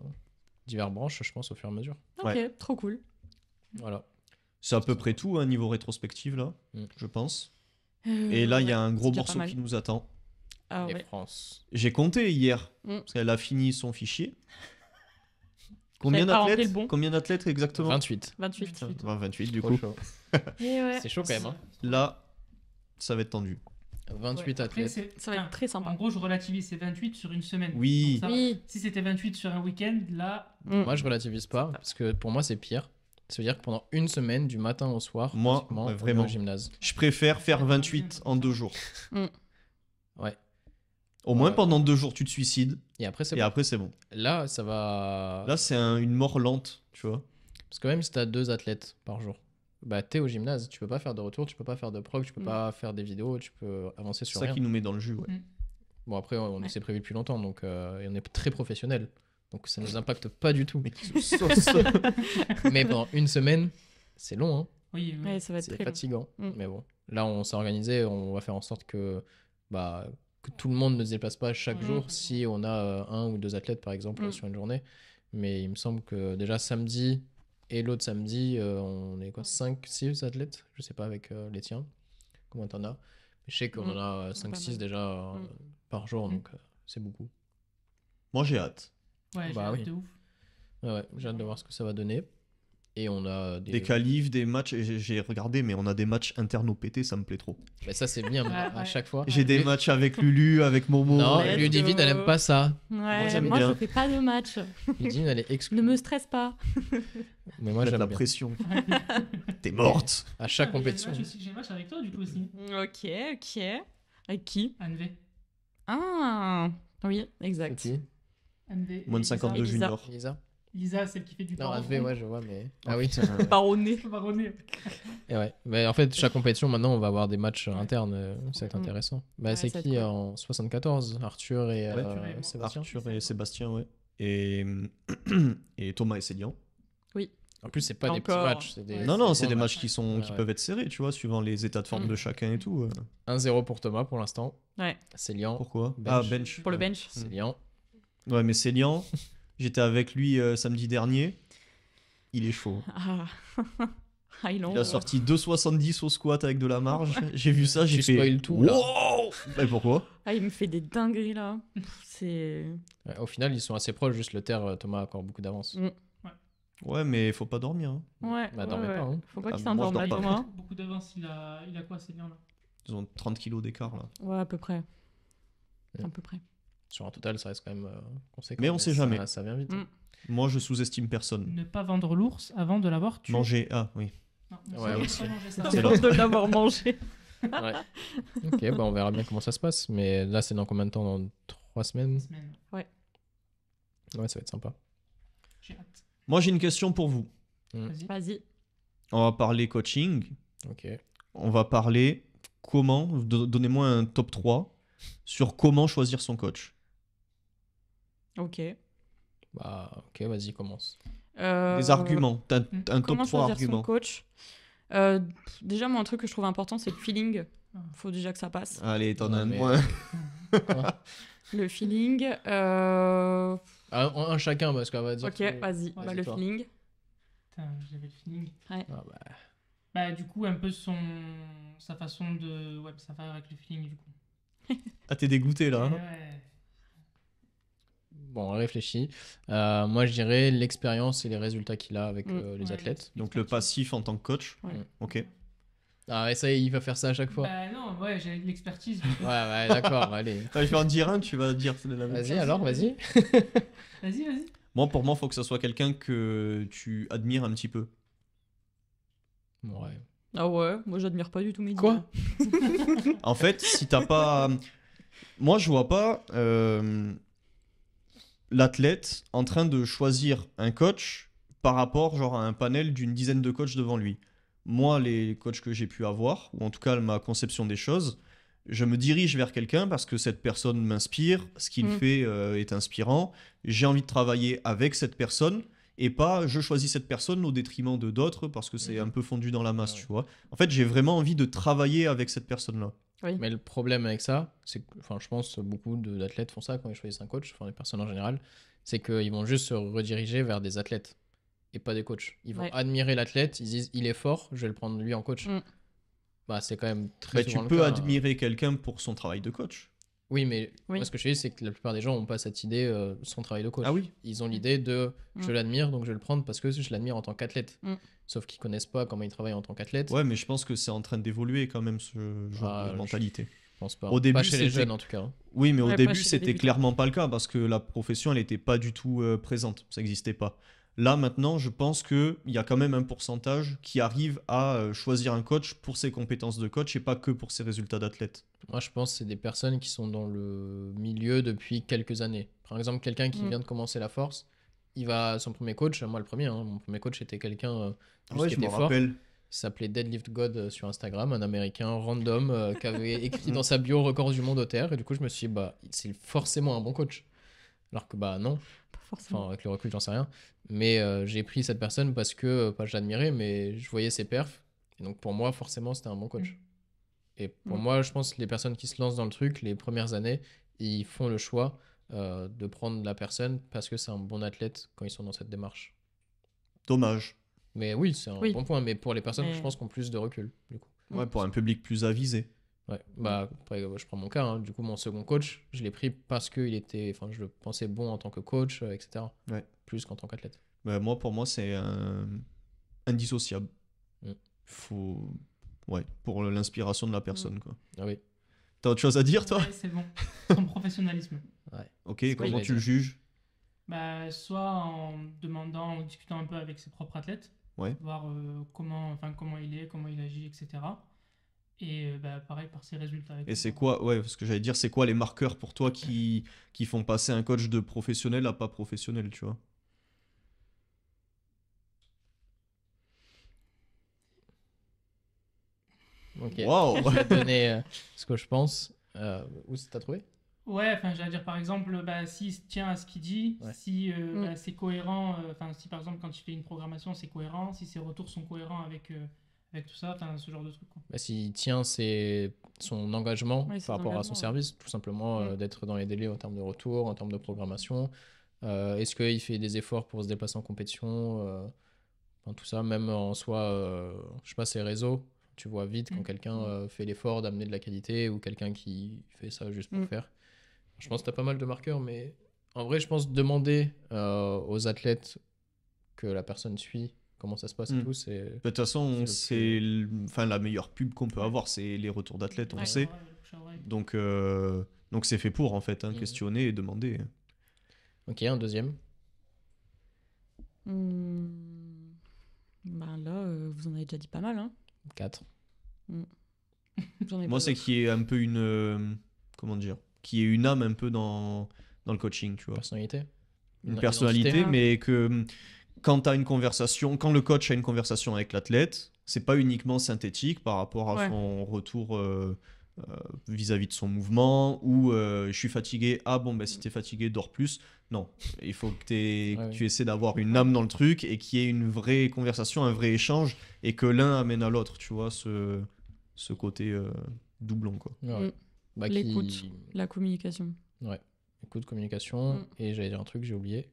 divers branches, je pense, au fur et à mesure. Ok, trop cool. Voilà. C'est à peu près tout, hein, niveau rétrospective là, mm. je pense. et là, il y a un gros morceau qui nous attend. Ah, France. J'ai compté hier, mm. parce qu'elle a fini son fichier. Combien d'athlètes Combien d'athlètes exactement 28. 28. 28, du coup. Eh c'est chaud quand même. Hein. Là, ça va être tendu. 28 athlètes. Ça va être très sympa. En gros, je relativise ces 28 sur une semaine. Oui. Si c'était 28 sur un week-end, là. Mm. Moi, je relativise pas, parce que pour moi, c'est pire. Ça veut dire que pendant une semaine, du matin au soir, moi, vraiment, au gymnase. Je préfère faire 28 en deux jours. Mm. Ouais. Au moins pendant deux jours, tu te suicides. Et après, c'est bon. après, c'est bon. Là, ça va. Là, c'est une mort lente, tu vois. Parce que même si t'as deux athlètes par jour, bah t'es au gymnase, tu peux pas faire de retour, tu peux pas faire de proc, tu peux mm. pas faire des vidéos, tu peux avancer C'est sur ça qui nous met dans le jus, ouais. Mm. Bon après on s'est prévu depuis longtemps donc euh, on est très professionnel. Donc ça nous impacte pas du tout. Mais, pendant une semaine, c'est long hein, Oui, mais ça va être très fatigant. Mm. Mais bon, là on s'est organisé, on va faire en sorte que bah que tout le monde ne se déplace pas chaque mm. jour si on a euh, un ou deux athlètes, par exemple, mm. hein, sur une journée. Mais il me semble que déjà samedi et l'autre samedi, euh, on est quoi 5, 6 athlètes Je sais pas avec euh, les tiens. Comment t'en as je sais qu'on mm. en a 5-6 déjà par jour, donc c'est beaucoup. Moi, j'ai hâte. Bah ouais, Ouais, j'ai hâte de voir ce que ça va donner. Et on a des, des qualifs, des matchs, j'ai regardé, mais on a des matchs internes au ça me plaît trop. Mais bah, ça, c'est bien, à chaque fois. J'ai des matchs avec Lulu, avec Momo. Non, Ludivine, elle aime pas ça. moi, moi je fais pas de match. Ludivine, elle est exclue. Ne me stresse pas. Mais moi, j'aime la pression. T'es morte. À chaque ah, compétition. J'ai match avec toi, du coup, aussi. Ok, ok. Avec qui Anne V. Ah, oui, exact. Anne V. Moins de 52 juniors. Lisa, celle qui fait du non, fait, ouais, je vois, mais. Ah oui. paronné. paronné. Et ouais. Mais en fait, chaque compétition, maintenant, on va avoir des matchs internes. internes. Euh, c'est être mm. intéressant. Bah, c'est qui en 74 Arthur et, euh, Sébastien. Arthur et Sébastien, ouais. Et, et Thomas et Célian. Oui. En plus, c'est pas des petits matchs. Non, non, c'est des matchs qui, sont, qui peuvent être serrés, tu vois, suivant les états de forme mm. de chacun et tout. 1-0 euh. pour Thomas pour l'instant. Ouais. Célian. Pourquoi Ah, bench. Pour le bench. Célian. Ouais, mais Célian, J'étais avec lui euh, samedi dernier. Il est chaud. Ah. il a sorti 2,70 au squat avec de la marge. J'ai vu ça, j'ai fait. Spoil tout. pourquoi ah, Il me fait des dingueries là. C'est. au final, ils sont assez proches, juste le terre, euh, Thomas a encore beaucoup d'avance. Mm. Ouais, mais faut pas dormir. Hein. Ouais, bah, pas. Hein. Faut pas ah, qu'il s'endorme Beaucoup d'avance, il a, quoi, ces là Ils ont 30 kilos d'écart là. Ouais, à peu près. À peu près. Sur un total, ça reste quand même euh, conséquent. Mais on sait jamais. Ça vient vite. Mm. Moi, je sous-estime personne. Ne pas vendre l'ours avant de l'avoir tué. Manger, ah oui. Non, ouais, de l'avoir mangé. Ok, bah on verra bien comment ça se passe. Mais là, c'est dans combien de temps Dans trois semaines, semaines Ouais. Ouais, ça va être sympa. Moi, j'ai une question pour vous. Mm. Vas-y. on va parler coaching. Ok. On va parler comment. Donnez-moi un top 3 sur comment choisir son coach. Ok. Bah, ok, vas-y, commence. Euh, Des arguments. T'as un, hmm. un top 3 arguments. Son coach euh, Déjà, moi, un truc que je trouve important, c'est le feeling. Faut déjà que ça passe. Allez, t'en as un moins. le feeling. Euh... Ah, un, chacun, parce qu'on va dire. Ok, vas-y. Bah, le feeling. Putain, j'avais le feeling. Ouais. Ah, bah. bah, du coup, un peu son... sa façon de. Ouais, ça va avec le feeling, du coup. ah, t'es dégoûté là. Hein. ouais bon, réfléchis. Euh, moi, je dirais l'expérience et les résultats qu'il a avec mm. euh, les athlètes. Donc le passif en tant que coach. Ouais. Ok. Ah ouais, ça y est, il va faire ça à chaque fois. Bah non, ouais, j'ai l'expertise. ouais, ouais, d'accord, allez. je vais en dire un, tu vas dire Vas-y, alors, vas-y. vas-y, vas-y. Moi, pour moi, faut que ça soit quelqu'un que tu admires un petit peu. Ouais. Ah ouais, moi j'admire pas du tout mes Quoi En fait, si t'as pas. Moi je vois pas. Euh, l'athlète en train de choisir un coach par rapport genre à un panel d'une dizaine de coachs devant lui. Moi, les coachs que j'ai pu avoir, ou en tout cas ma conception des choses, je me dirige vers quelqu'un parce que cette personne m'inspire, ce qu'il mm. fait euh, est inspirant, j'ai envie de travailler avec cette personne et pas je choisis cette personne au détriment de d'autres parce que c'est mm. un peu fondu dans la masse, ah tu vois. En fait, j'ai vraiment envie de travailler avec cette personne-là. Mais le problème avec ça, c'est que enfin, je pense que beaucoup d'athlètes font ça quand ils choisissent un coach, enfin les personnes en général, c'est qu'ils vont juste se rediriger vers des athlètes et pas des coachs. Ils vont admirer l'athlète, ils disent il est fort, je vais le prendre lui en coach. Mm. Bah, c'est quand même très bah, Tu peux hein. admirer quelqu'un pour son travail de coach. Oui, mais ce que je sais, c'est que la plupart des gens n'ont pas cette idée euh, sans travail de coach. Ah oui. Ils ont l'idée de je mm. l'admire, donc je vais le prendre parce que je l'admire en tant qu'athlète. Mm. Sauf qu'ils connaissent pas comment ils travaillent en tant qu'athlète. Ouais, mais je pense que c'est en train d'évoluer quand même ce genre bah, de mentalité. Je pense pas. Au début, chez les jeunes en tout cas. Hein. Oui, mais au début, c'était clairement pas le cas parce que la profession, elle n'était pas du tout euh, présente. Ça n'existait pas. Là, maintenant, je pense qu'il y a quand même un pourcentage qui arrive à euh, choisir un coach pour ses compétences de coach et pas que pour ses résultats d'athlète. Moi, je pense que c'est des personnes qui sont dans le milieu depuis quelques années. Par exemple, quelqu'un qui mm. vient de commencer la force, il va son premier coach, moi le premier, hein. mon premier coach était quelqu'un euh, ah qui Rappelle. Il s'appelait Deadlift God euh, sur Instagram, un américain random qui avait écrit mm. dans sa bio record du monde au terre. Et du coup, je me suis dit, bah, c'est forcément un bon coach. Alors que, bah, non. Enfin, avec le recul, j'en sais rien. Mais euh, j'ai pris cette personne parce que, euh, pas je l'admirais, mais je voyais ses perfs. Et donc, pour moi, forcément, c'était un bon coach. Et pour moi, je pense que les personnes qui se lancent dans le truc, les premières années, ils font le choix euh, de prendre la personne parce que c'est un bon athlète quand ils sont dans cette démarche. Dommage. Mais oui, c'est un bon point. Mais pour les personnes, je pense qu'on plus de recul, du coup. Ouais, pour un public plus avisé. Ouais, bah après, je prends mon cas. Hein. Du coup, mon second coach, je l'ai pris parce que était, enfin, je le pensais bon en tant que coach, euh, etc. Plus qu'en tant qu'athlète. Bah, moi, pour moi, c'est indissociable. Mm. Faut, ouais, pour l'inspiration de la personne, mm. quoi. Ah oui. T'as autre chose à dire, toi C'est bon. Ton professionnalisme. ouais. Ok, comment tu le juges bah, soit en demandant, en discutant un peu avec ses propres athlètes, voir euh, comment, enfin, comment il est, comment il agit, etc. Et euh, bah, pareil par ses résultats. Et c'est hein. quoi, ouais, ce que j'allais dire, c'est quoi les marqueurs pour toi qui, qui font passer un coach de professionnel à pas professionnel, tu vois Ok. Wow. je euh, ce que je pense. Euh, où t'as trouvé Ouais, enfin, j'allais dire par exemple, bah, s'il tient à ce qu'il dit, si mm. bah, c'est cohérent, enfin, si par exemple quand tu fais une programmation, c'est cohérent, si ses retours sont cohérents avec avec tout ça, ce genre de truc. Bah, s'il tient c'est son engagement par rapport à son service, tout simplement euh, mm. d'être dans les délais en termes de retour, en termes de programmation. Euh, est-ce qu'il fait des efforts pour se déplacer en compétition euh, Tout ça, même en soi, je sais pas, ses réseaux, tu vois vite quand mm. quelqu'un mm. fait l'effort d'amener de la qualité ou quelqu'un qui fait ça juste pour faire. Je pense que tu as pas mal de marqueurs, mais en vrai, je pense demander aux athlètes que la personne suit comment ça se passe et hmm. tout. Bah, de toute façon, c'est enfin, la meilleure pub qu'on peut avoir, c'est les retours d'athlètes, on le sait. Euh, donc, c'est fait pour, en fait, hein, questionner et demander. Ok, un deuxième. Hmm. Ben là, euh, vous en avez déjà dit pas mal. Hein. Quatre. Hmm. Moi, c'est qui est un peu une. Euh, comment dire Qui est une âme un peu dans, dans le coaching, tu vois. Personnalité. Une, personnalité, mais que quand as une conversation, quand le coach a une conversation avec l'athlète, c'est pas uniquement synthétique par rapport à son retour euh, euh, vis-à-vis de son mouvement ou euh, je suis fatigué, ah bon, ben si es fatigué, dors plus. Non, il faut que, tu essaies d'avoir une âme dans le truc et qu'il y ait une vraie conversation, un vrai échange et que l'un amène à l'autre, tu vois, ce, ce côté doublon. quoi. Mm. Bah, L'écoute, la communication. Ouais, écoute, communication. Mm. Et j'allais dire un truc, j'ai oublié.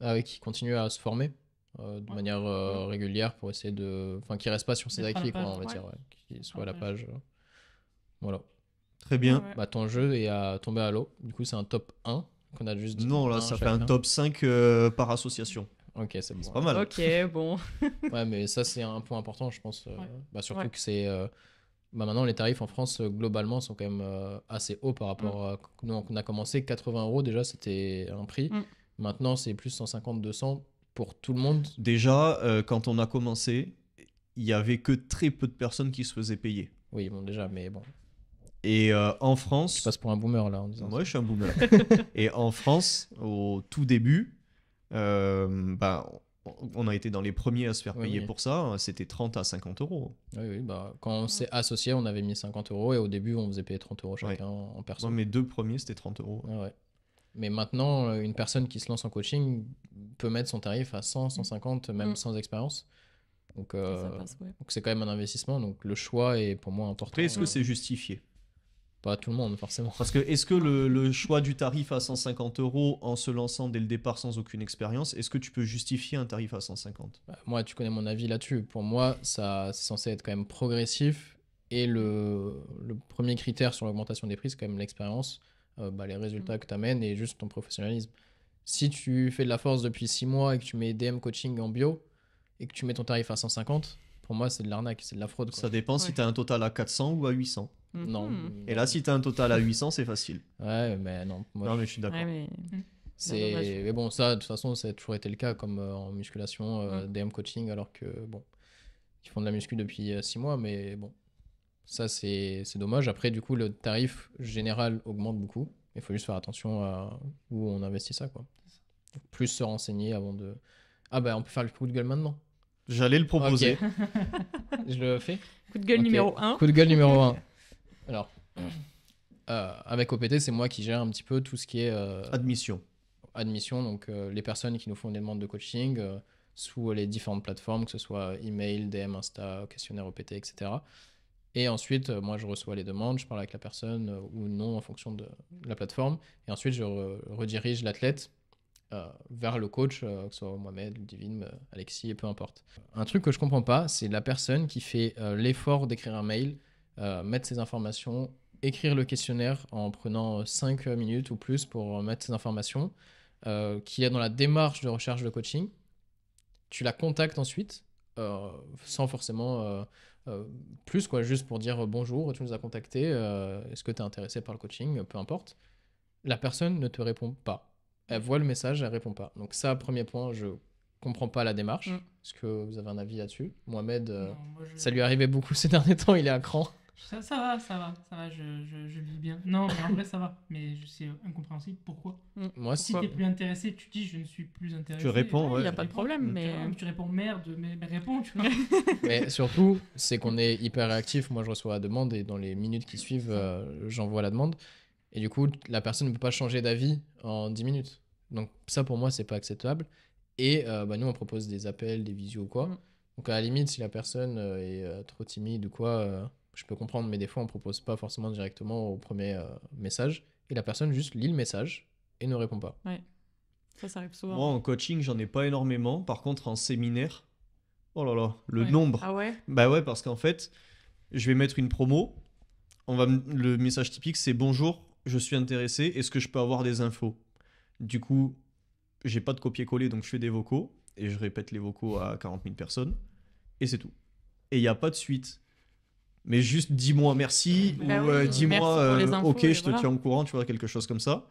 Ah qui continue à se former euh, de manière euh, régulière pour essayer de. Enfin, qui reste pas sur ses acquis, quoi, on va dire. Qui soit à la page. Euh, voilà. Très bien. Bah, ton jeu est à tomber à l'eau. Du coup, c'est un top 1 qu'on a juste. Non, là, ça fait un top 5 par association. Ok, c'est bon. pas mal. Ok, bon. ouais, mais ça, c'est un point important, je pense. Bah, surtout que c'est. Bah maintenant, les tarifs en France, globalement, sont quand même assez hauts par rapport mm. à. Nous, on a commencé 80 euros déjà, c'était un prix. Mm. Maintenant, c'est plus 150-200 pour tout le monde. Déjà, euh, quand on a commencé, il y avait que très peu de personnes qui se faisaient payer. Oui, bon, déjà, mais bon. Et euh, en France. Tu passes pour un boomer là en disant. Moi, je suis un boomer. et en France, au tout début, euh, bah, on a été dans les premiers à se faire payer pour ça. C'était 30 à 50 euros. Oui, oui. Bah, quand on s'est associé, on avait mis 50 euros et au début, on faisait payer 30 euros chacun en personne. Moi, mes deux premiers, c'était 30 euros. ouais. Mais maintenant, euh, une personne qui se lance en coaching peut mettre son tarif à 100, 150, mm. même mm. sans expérience. Euh, donc, c'est quand même un investissement. Donc, le choix est pour moi important. Est-ce que euh, c'est justifié Pas tout le monde, forcément. Parce que, est-ce que le, choix du tarif à 150 euros en se lançant dès le départ sans aucune expérience, est-ce que tu peux justifier un tarif à 150 bah, Moi, tu connais mon avis là-dessus. Pour moi, ça, c'est censé être quand même progressif. Et le, le premier critère sur l'augmentation des prix, c'est quand même l'expérience. Euh, bah, les résultats que tu amènes et juste ton professionnalisme. Si tu fais de la force depuis 6 mois et que tu mets DM coaching en bio et que tu mets ton tarif à 150, pour moi, c'est de l'arnaque, c'est de la fraude. Ça dépend si tu as un total à 400 ou à 800. Mm-hmm. Non. Et là, si tu as un total à 800, c'est facile. Ouais, mais non. Moi, non, mais je suis d'accord. mais... Mm. C'est... mais bon, ça, de toute façon, ça a toujours été le cas, comme euh, en musculation, DM euh, mm. coaching, alors que, bon, ils font de la muscu depuis 6 mois, mais bon, ça, c'est dommage. Après, du coup, le tarif général augmente beaucoup. Il faut juste faire attention à où on investit ça. Quoi. plus se renseigner avant de. Ah, bah, on peut faire le coup de gueule maintenant. J'allais le proposer. Je le fais. Coup de gueule numéro 1. Coup de gueule numéro 1. Alors, euh, avec OPT, c'est moi qui gère un petit peu tout ce qui est. Euh, admission. Admission, donc euh, les personnes qui nous font des demandes de coaching sous les différentes plateformes, que ce soit email, DM, Insta, questionnaire OPT, etc. Et ensuite, euh, moi, je reçois les demandes, je parle avec la personne euh, ou non en fonction de la plateforme. Et ensuite, je redirige l'athlète euh, vers le coach, que ce soit Mohamed, Divine, Alexis, peu importe. Un truc que je comprends pas, c'est la personne qui fait l'effort d'écrire un mail, mettre ses informations, écrire le questionnaire en prenant 5 minutes ou plus pour mettre ses informations, qui est dans la démarche de recherche de coaching. Tu la contactes ensuite, sans forcément euh, plus quoi, juste pour dire euh, bonjour, tu nous as contacté, euh, est-ce que tu es intéressé par le coaching, peu importe. La personne ne te répond pas. Elle voit le message, elle répond pas. Donc ça, premier point, je comprends pas la démarche. Mm. Est-ce que vous avez un avis là-dessus Mohamed, ça lui arrivait beaucoup ces derniers temps, il est à cran. Ça, ça va, ça va, ça va, je, je, je vis bien. Non, mais en vrai, ça va. Mais c'est incompréhensible. Pourquoi mm. Moi, Si t'es plus intéressé, tu dis je ne suis plus intéressé. Tu réponds, ouais. Il n'y a pas de problème, mm. mais. Euh, tu, réponds merde, mais, réponds, tu vois. mais surtout, c'est qu'on est hyper réactif. Moi, je reçois la demande et dans les minutes qui suivent, euh, j'envoie la demande. Et du coup, la personne ne peut pas changer d'avis en 10 minutes. Donc, ça, pour moi, c'est pas acceptable. Et euh, bah, nous, on propose des appels, des visios ou quoi. Mm. Donc, à la limite, si la personne est trop timide ou quoi je peux comprendre, mais des fois on propose pas forcément directement au premier euh, message et la personne juste lit le message et ne répond pas. Ouais. Ça, ça arrive souvent. Moi en coaching, j'en ai pas énormément. Par contre, en séminaire, oh là là, le nombre. Ah ouais Bah ouais, parce qu'en fait, je vais mettre une promo. On va le message typique, c'est bonjour, je suis intéressé, est-ce que je peux avoir des infos Du coup, j'ai pas de copier-coller, donc je fais des vocaux et je répète les vocaux à 40 000 personnes et c'est tout. Et il n'y a pas de suite mais juste dis-moi merci bah ou euh, dis-moi euh, ok, je te tiens au courant, tu vois, quelque chose comme ça.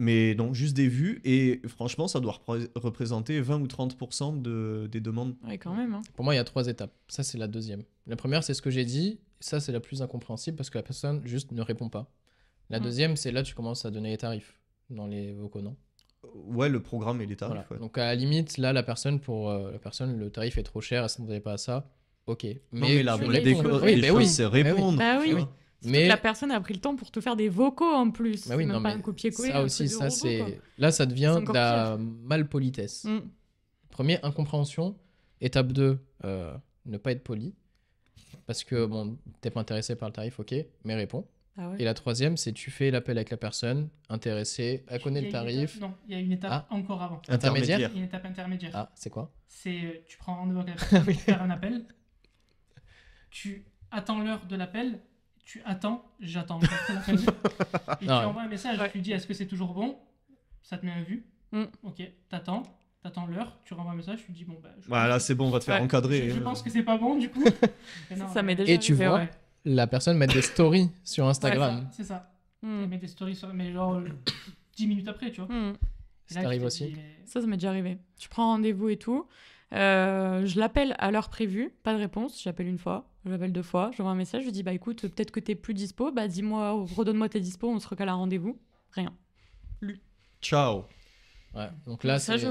Mais donc, juste des vues et franchement, ça doit représenter 20 ou 30% de, des demandes. Oui, quand même. Hein. Pour moi, il y a trois étapes. Ça, c'est la deuxième. La première, c'est ce que j'ai dit. Ça, c'est la plus incompréhensible parce que la personne juste ne répond pas. La mm. deuxième, c'est là, tu commences à donner les tarifs dans les vocaux, non Ouais, le programme et les tarifs. Donc à la limite, là, la personne, pour euh, la personne, le tarif est trop cher, elle ne s'attendait pas à ça. Ok. Mais, non, mais la vraie déco, répondre. oui. la personne a pris le temps pour te faire des vocaux en plus. Bah non, pas un copier-coller. Ça aussi, ça c'est. Là, ça devient de la malpolitesse. Mm. Premier, incompréhension. Étape 2, euh, ne pas être poli. Parce que, bon, t'es pas intéressé par le tarif, ok, mais réponds. Ah Et la troisième, c'est tu fais l'appel avec la personne intéressée, elle connaît le tarif. non, il y a une étape ah. encore avant. Intermédiaire. une étape intermédiaire. Ah, c'est quoi C'est euh, tu prends rendez-vous avec faire un appel tu attends l'heure de l'appel, tu attends, j'attends et tu envoies un message, tu dis est-ce que c'est toujours bon Ça te met un vu, mm. ok, t'attends, t'attends l'heure, tu renvoies un message, tu dis bon bah. Voilà, c'est bon, on va te faire encadrer. Je, pense que c'est pas bon du coup. et tu vois la personne met des stories sur Instagram. c'est ça. Mm. Elle met des stories sur, mais genre 10 euh, minutes après, tu vois. Mm. ça arrive aussi. Ça, ça m'est déjà arrivé. tu prends rendez-vous et tout. Euh, je l'appelle à l'heure prévue, pas de réponse, j'appelle une fois, l'appelle deux fois, j'envoie un message, je dis bah écoute, peut-être que t'es plus dispo, bah dis-moi, redonne-moi tes dispo, on se recale un rendez-vous. Rien. Lui. Ciao. Ouais, donc là, ça, je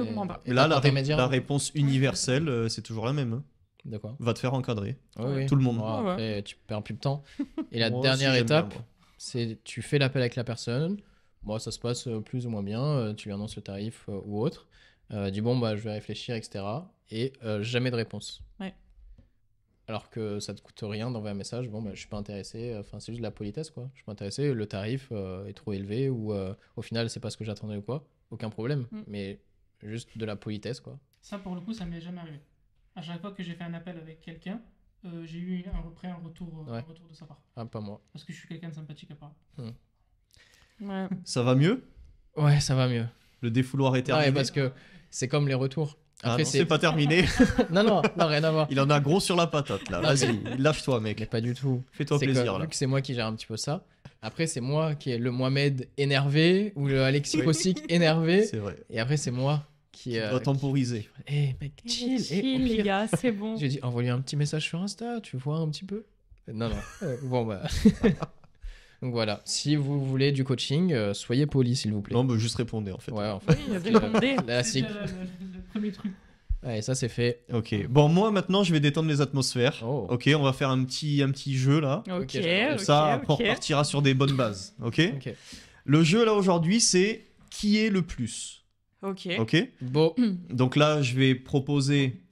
Là, la, réponse universelle, euh, c'est toujours la même. Hein. D'accord. Va te faire encadrer. Tout le monde. tu perds plus de temps. Et la dernière étape, c'est tu fais l'appel avec la personne. Moi, ça se passe euh, plus ou moins bien. Euh, tu lui annonces le tarif ou autre. Euh, dis bon, bah, je vais réfléchir, etc. Et jamais de réponse. Ouais alors que ça te coûte rien d'envoyer un message, bon, ben je suis pas intéressé, enfin, c'est juste de la politesse, quoi. Je suis pas intéressé, le tarif euh, est trop élevé ou euh, au final, c'est pas ce que j'attendais ou quoi, aucun problème, mm. mais juste de la politesse, quoi. Ça, pour le coup, ça m'est jamais arrivé. À chaque fois que j'ai fait un appel avec quelqu'un, euh, j'ai eu un retour, un retour de sa part. Ah, pas moi. Parce que je suis quelqu'un de sympathique à part. Mm. Ça va mieux Ouais, ça va mieux. Le défouloir éternel. Ouais, parce que c'est comme les retours. Ah après, c'est pas terminé. non, non, non, rien à voir. Il en a gros sur la patate, là. Vas-y, lâche-toi, mec. Mais pas du tout. Fais-toi plaisir, là. Vu que c'est moi qui gère un petit peu ça. Après, c'est moi qui est le Mohamed énervé ou le Alexis Kossik énervé. C'est vrai. Et après, c'est moi qui. est euh, temporisé. temporiser. Eh, mec, eh, eh, chill. les gars, c'est bon. J'ai dit, envoie un petit message sur Insta, tu vois un petit peu. Non, non. Euh, bon, bah. Donc voilà, si vous voulez du coaching, euh, soyez poli s'il vous plaît. Non, mais juste répondez en fait. Ouais, en fait. Oui, Le premier truc. Ouais, ça c'est fait. Ok. Bon, moi maintenant, je vais détendre les atmosphères. Oh. Ok, on va faire un petit, un petit jeu là. Ok. ça, partira sur des bonnes bases. Ok. Le jeu là aujourd'hui, c'est qui est le plus. Ok. Ok. Bon. Donc là, je vais proposer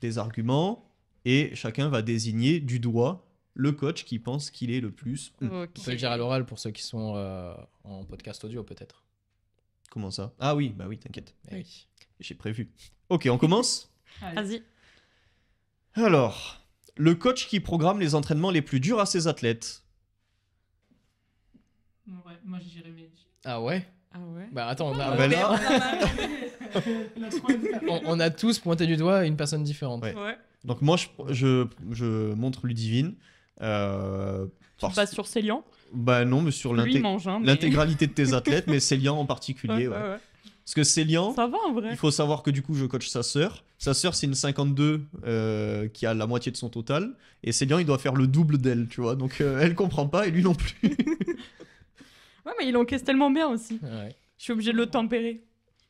des arguments et chacun va désigner du doigt le coach qui pense qu'il est le plus. Okay. On peut le dire à l'oral pour ceux qui sont euh, en podcast audio peut-être. Comment ça Ah oui, bah oui, t'inquiète. Eh oui. J'ai prévu. Ok, on commence Vas-y. Alors, le coach qui programme les entraînements les plus durs à ses athlètes. moi j'irais mes... Ah ouais Ah ouais Bah attends, on, ah a... Bah on, a tous pointé du doigt une personne différente. Donc moi je, je, je montre Ludivine. Euh, tu passes sur Célian Bah non, mais sur hein, l'intégralité de tes athlètes, mais Célian en particulier. parce que Célian, il faut savoir que du coup, je coach sa sœur. Sa sœur, c'est une 52 euh, qui a la moitié de son total. Et Célian, il doit faire le double d'elle, tu vois. Donc euh, elle comprend pas et lui non plus. ouais, mais il encaisse tellement bien aussi. Je suis obligé de le tempérer.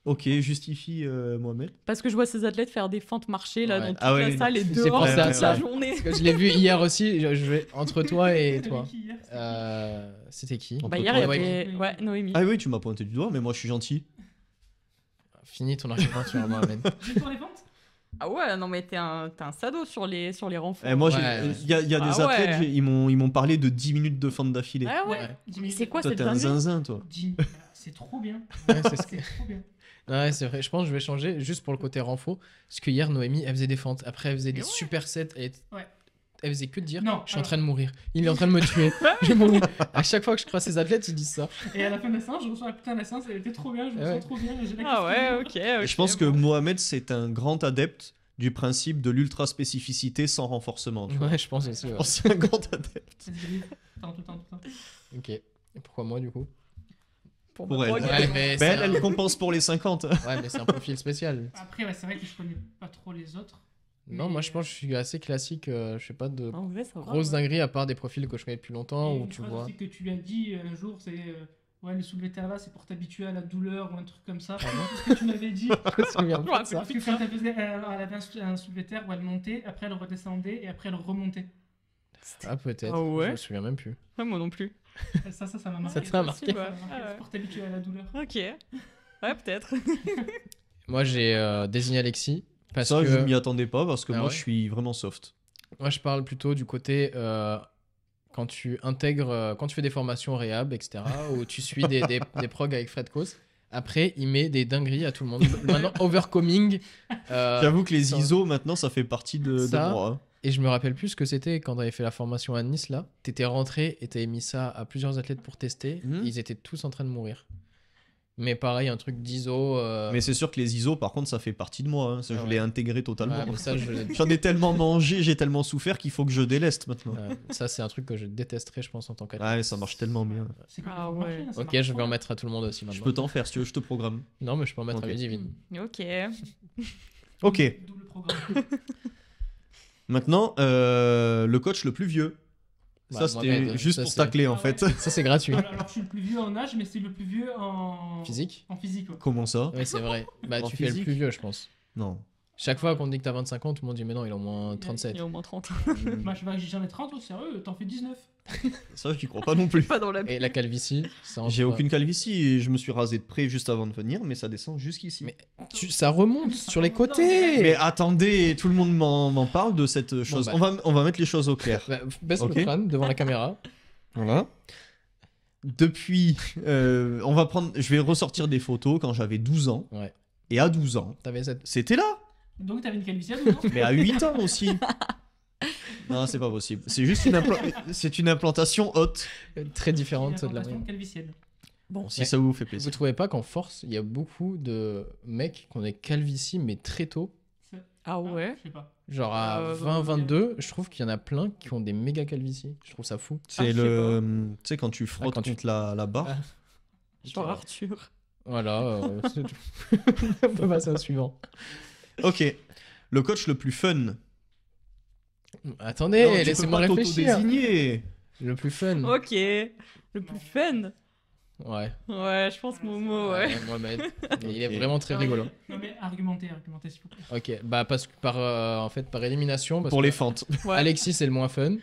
Ok, justifie euh, Mohamed. Parce que je vois ces athlètes faire des fentes marchés dans toute ah la salle et dehors ça, toute la journée. Parce que je l'ai vu hier aussi, je, vais entre toi et toi. Euh, c'était qui bah, Hier, il y avait Noémie. Ah oui, tu m'as pointé du doigt, mais moi je suis gentil. Fini ton argument sur Mohamed. pour les fentes ah ouais, non mais t'es un, un, sado sur les, sur les renforts. Eh, moi, il y a, des ah athlètes, ils m'ont parlé de 10 minutes de fente d'affilée. Ah ouais, c'est quoi cette cette Toi, t'es un zinzin, toi. C'est trop bien. c'est trop bien. Ah ouais, c'est vrai. Je pense que je vais changer juste pour le côté renfo. Parce que hier, Noémie, elle faisait des fentes. Après, elle faisait des super sets. Elle, elle faisait que de dire Je suis en train de mourir. Il est en train de me tuer. je vais mourir. À chaque fois que je croise ses athlètes, ils disent ça. Et à la fin de la séance, je reçois la putain de la séance. Elle était trop bien. Je me ah sens trop bien. Ah ouais, ok. je pense que Mohamed, c'est un grand adepte du principe de l'ultra spécificité sans renforcement. Tu ouais, je pense aussi. C'est un grand adepte. Ok. pourquoi moi du coup pour, elle. Ouais, mais elle, compense pour les 50. ouais, mais c'est un profil spécial. Après, ouais, c'est vrai que je connais pas trop les autres. Non, moi je pense que je suis assez classique. Euh, je sais pas de vrai, grosses dingueries à part des profils que je connais depuis longtemps. Et une tu vois. que tu lui as dit euh, un jour, c'est. Euh, ouais, le soulevé terre là, c'est pour t'habituer à la douleur ou un truc comme ça. Ah ce que tu m'avais dit. Parce que quand elle, faisait, elle avait un soulevé terre où elle montait, après elle redescendait et après elle remontait. Ah, peut-être. Ah ouais. Je me souviens même plus. moi non plus. ça, ça, ça m'a marqué. Ça marqué. Bah, ah pour habitué à la douleur. Ok. Ouais, peut-être. moi, j'ai euh, désigné Alexis. Parce ça, que... je ne m'y attendais pas parce que ah moi, je suis vraiment soft. Moi, je parle plutôt du côté euh, quand tu intègres, euh, quand tu fais des formations réhab, etc., ou tu suis des, des, avec Fred Cos. Après, il met des dingueries à tout le monde. maintenant, overcoming. J'avoue que les ISO, maintenant, ça fait partie de, ça, de et je me rappelle plus ce que c'était quand on avait fait la formation à Nice là. T'étais rentré et t'avais mis ça à plusieurs athlètes pour tester. Mhm. Ils étaient tous en train de mourir. Mais pareil, un truc d'ISO. Euh, mais c'est sûr que les ISO, par contre, ça fait partie de moi. Hein. Ah je l'ai intégré totalement. J'en ai tellement mangé, j'ai tellement souffert qu'il faut que je déleste maintenant. ça, c'est un truc que je détesterais, je pense, en tant qu'athlète. Ouais, ça marche tellement bien. Ah ok, je vais en mettre à tout le monde aussi maintenant. Je peux t'en faire si tu veux, je te programme. Non, mais je peux en mettre à Ludivine. Ok. Ok. ok. Maintenant, euh, le coach le plus vieux. Bah, ça, c'était juste pour tacler, en ah fait. Ça, c'est gratuit. Alors, je suis le plus vieux en âge, mais c'est le plus vieux en physique. En physique. Comment ça Oui, c'est vrai. Bah, tu fais le plus vieux, je pense. Non. Chaque fois qu'on dit que t'as 25 ans, tout le monde dit mais non, il a au moins 37. Il a au moins 30. Moi, mm. bah, je j'en ai 30, au sérieux, t'en fais 19. Ça, n'y crois pas non plus. pas dans la Et la calvitie J'ai aucune calvitie je me suis rasé de près juste avant de venir, mais ça descend jusqu'ici. Mais ça remonte sur les côtés. Mais attendez, tout le monde m'en parle de cette chose. Bah. on, va, on va mettre les choses au clair. Bah, baisse le crâne devant la caméra. Voilà. Depuis, euh, on va prendre, je vais ressortir des photos quand j'avais 12 ans. Et à 12 ans, c'était là. Donc t'avais une calvitie à 12 ans Mais à 8 ans aussi. Non, c'est pas possible. C'est juste une, c'est une implantation haute. Très différente de la Bon, si ça vous fait plaisir. Vous trouvez pas qu'en force, il y a beaucoup de mecs qu'on est calvici mais très tôt ah, ah ouais Genre à 20, euh, 22, je trouve qu'il y en a plein qui ont des méga calvicies. Je trouve ça fou. C'est ah, le. Tu sais, quand tu ah, frottes quand tu- te la, la barre. Genre Arthur. Voilà, euh, On peut passer au suivant. Ok. Le coach le plus fun. Attendez, laissez-moi réfléchir. Le plus fun. Ok, le plus fun. Ouais. Ouais, je pense Momo, ouais. Il est vraiment très rigolo. Non mais s'il vous plaît. Ok, bah parce que par, euh, en fait, par élimination. Pour les fentes. Alexis, est le moins fun.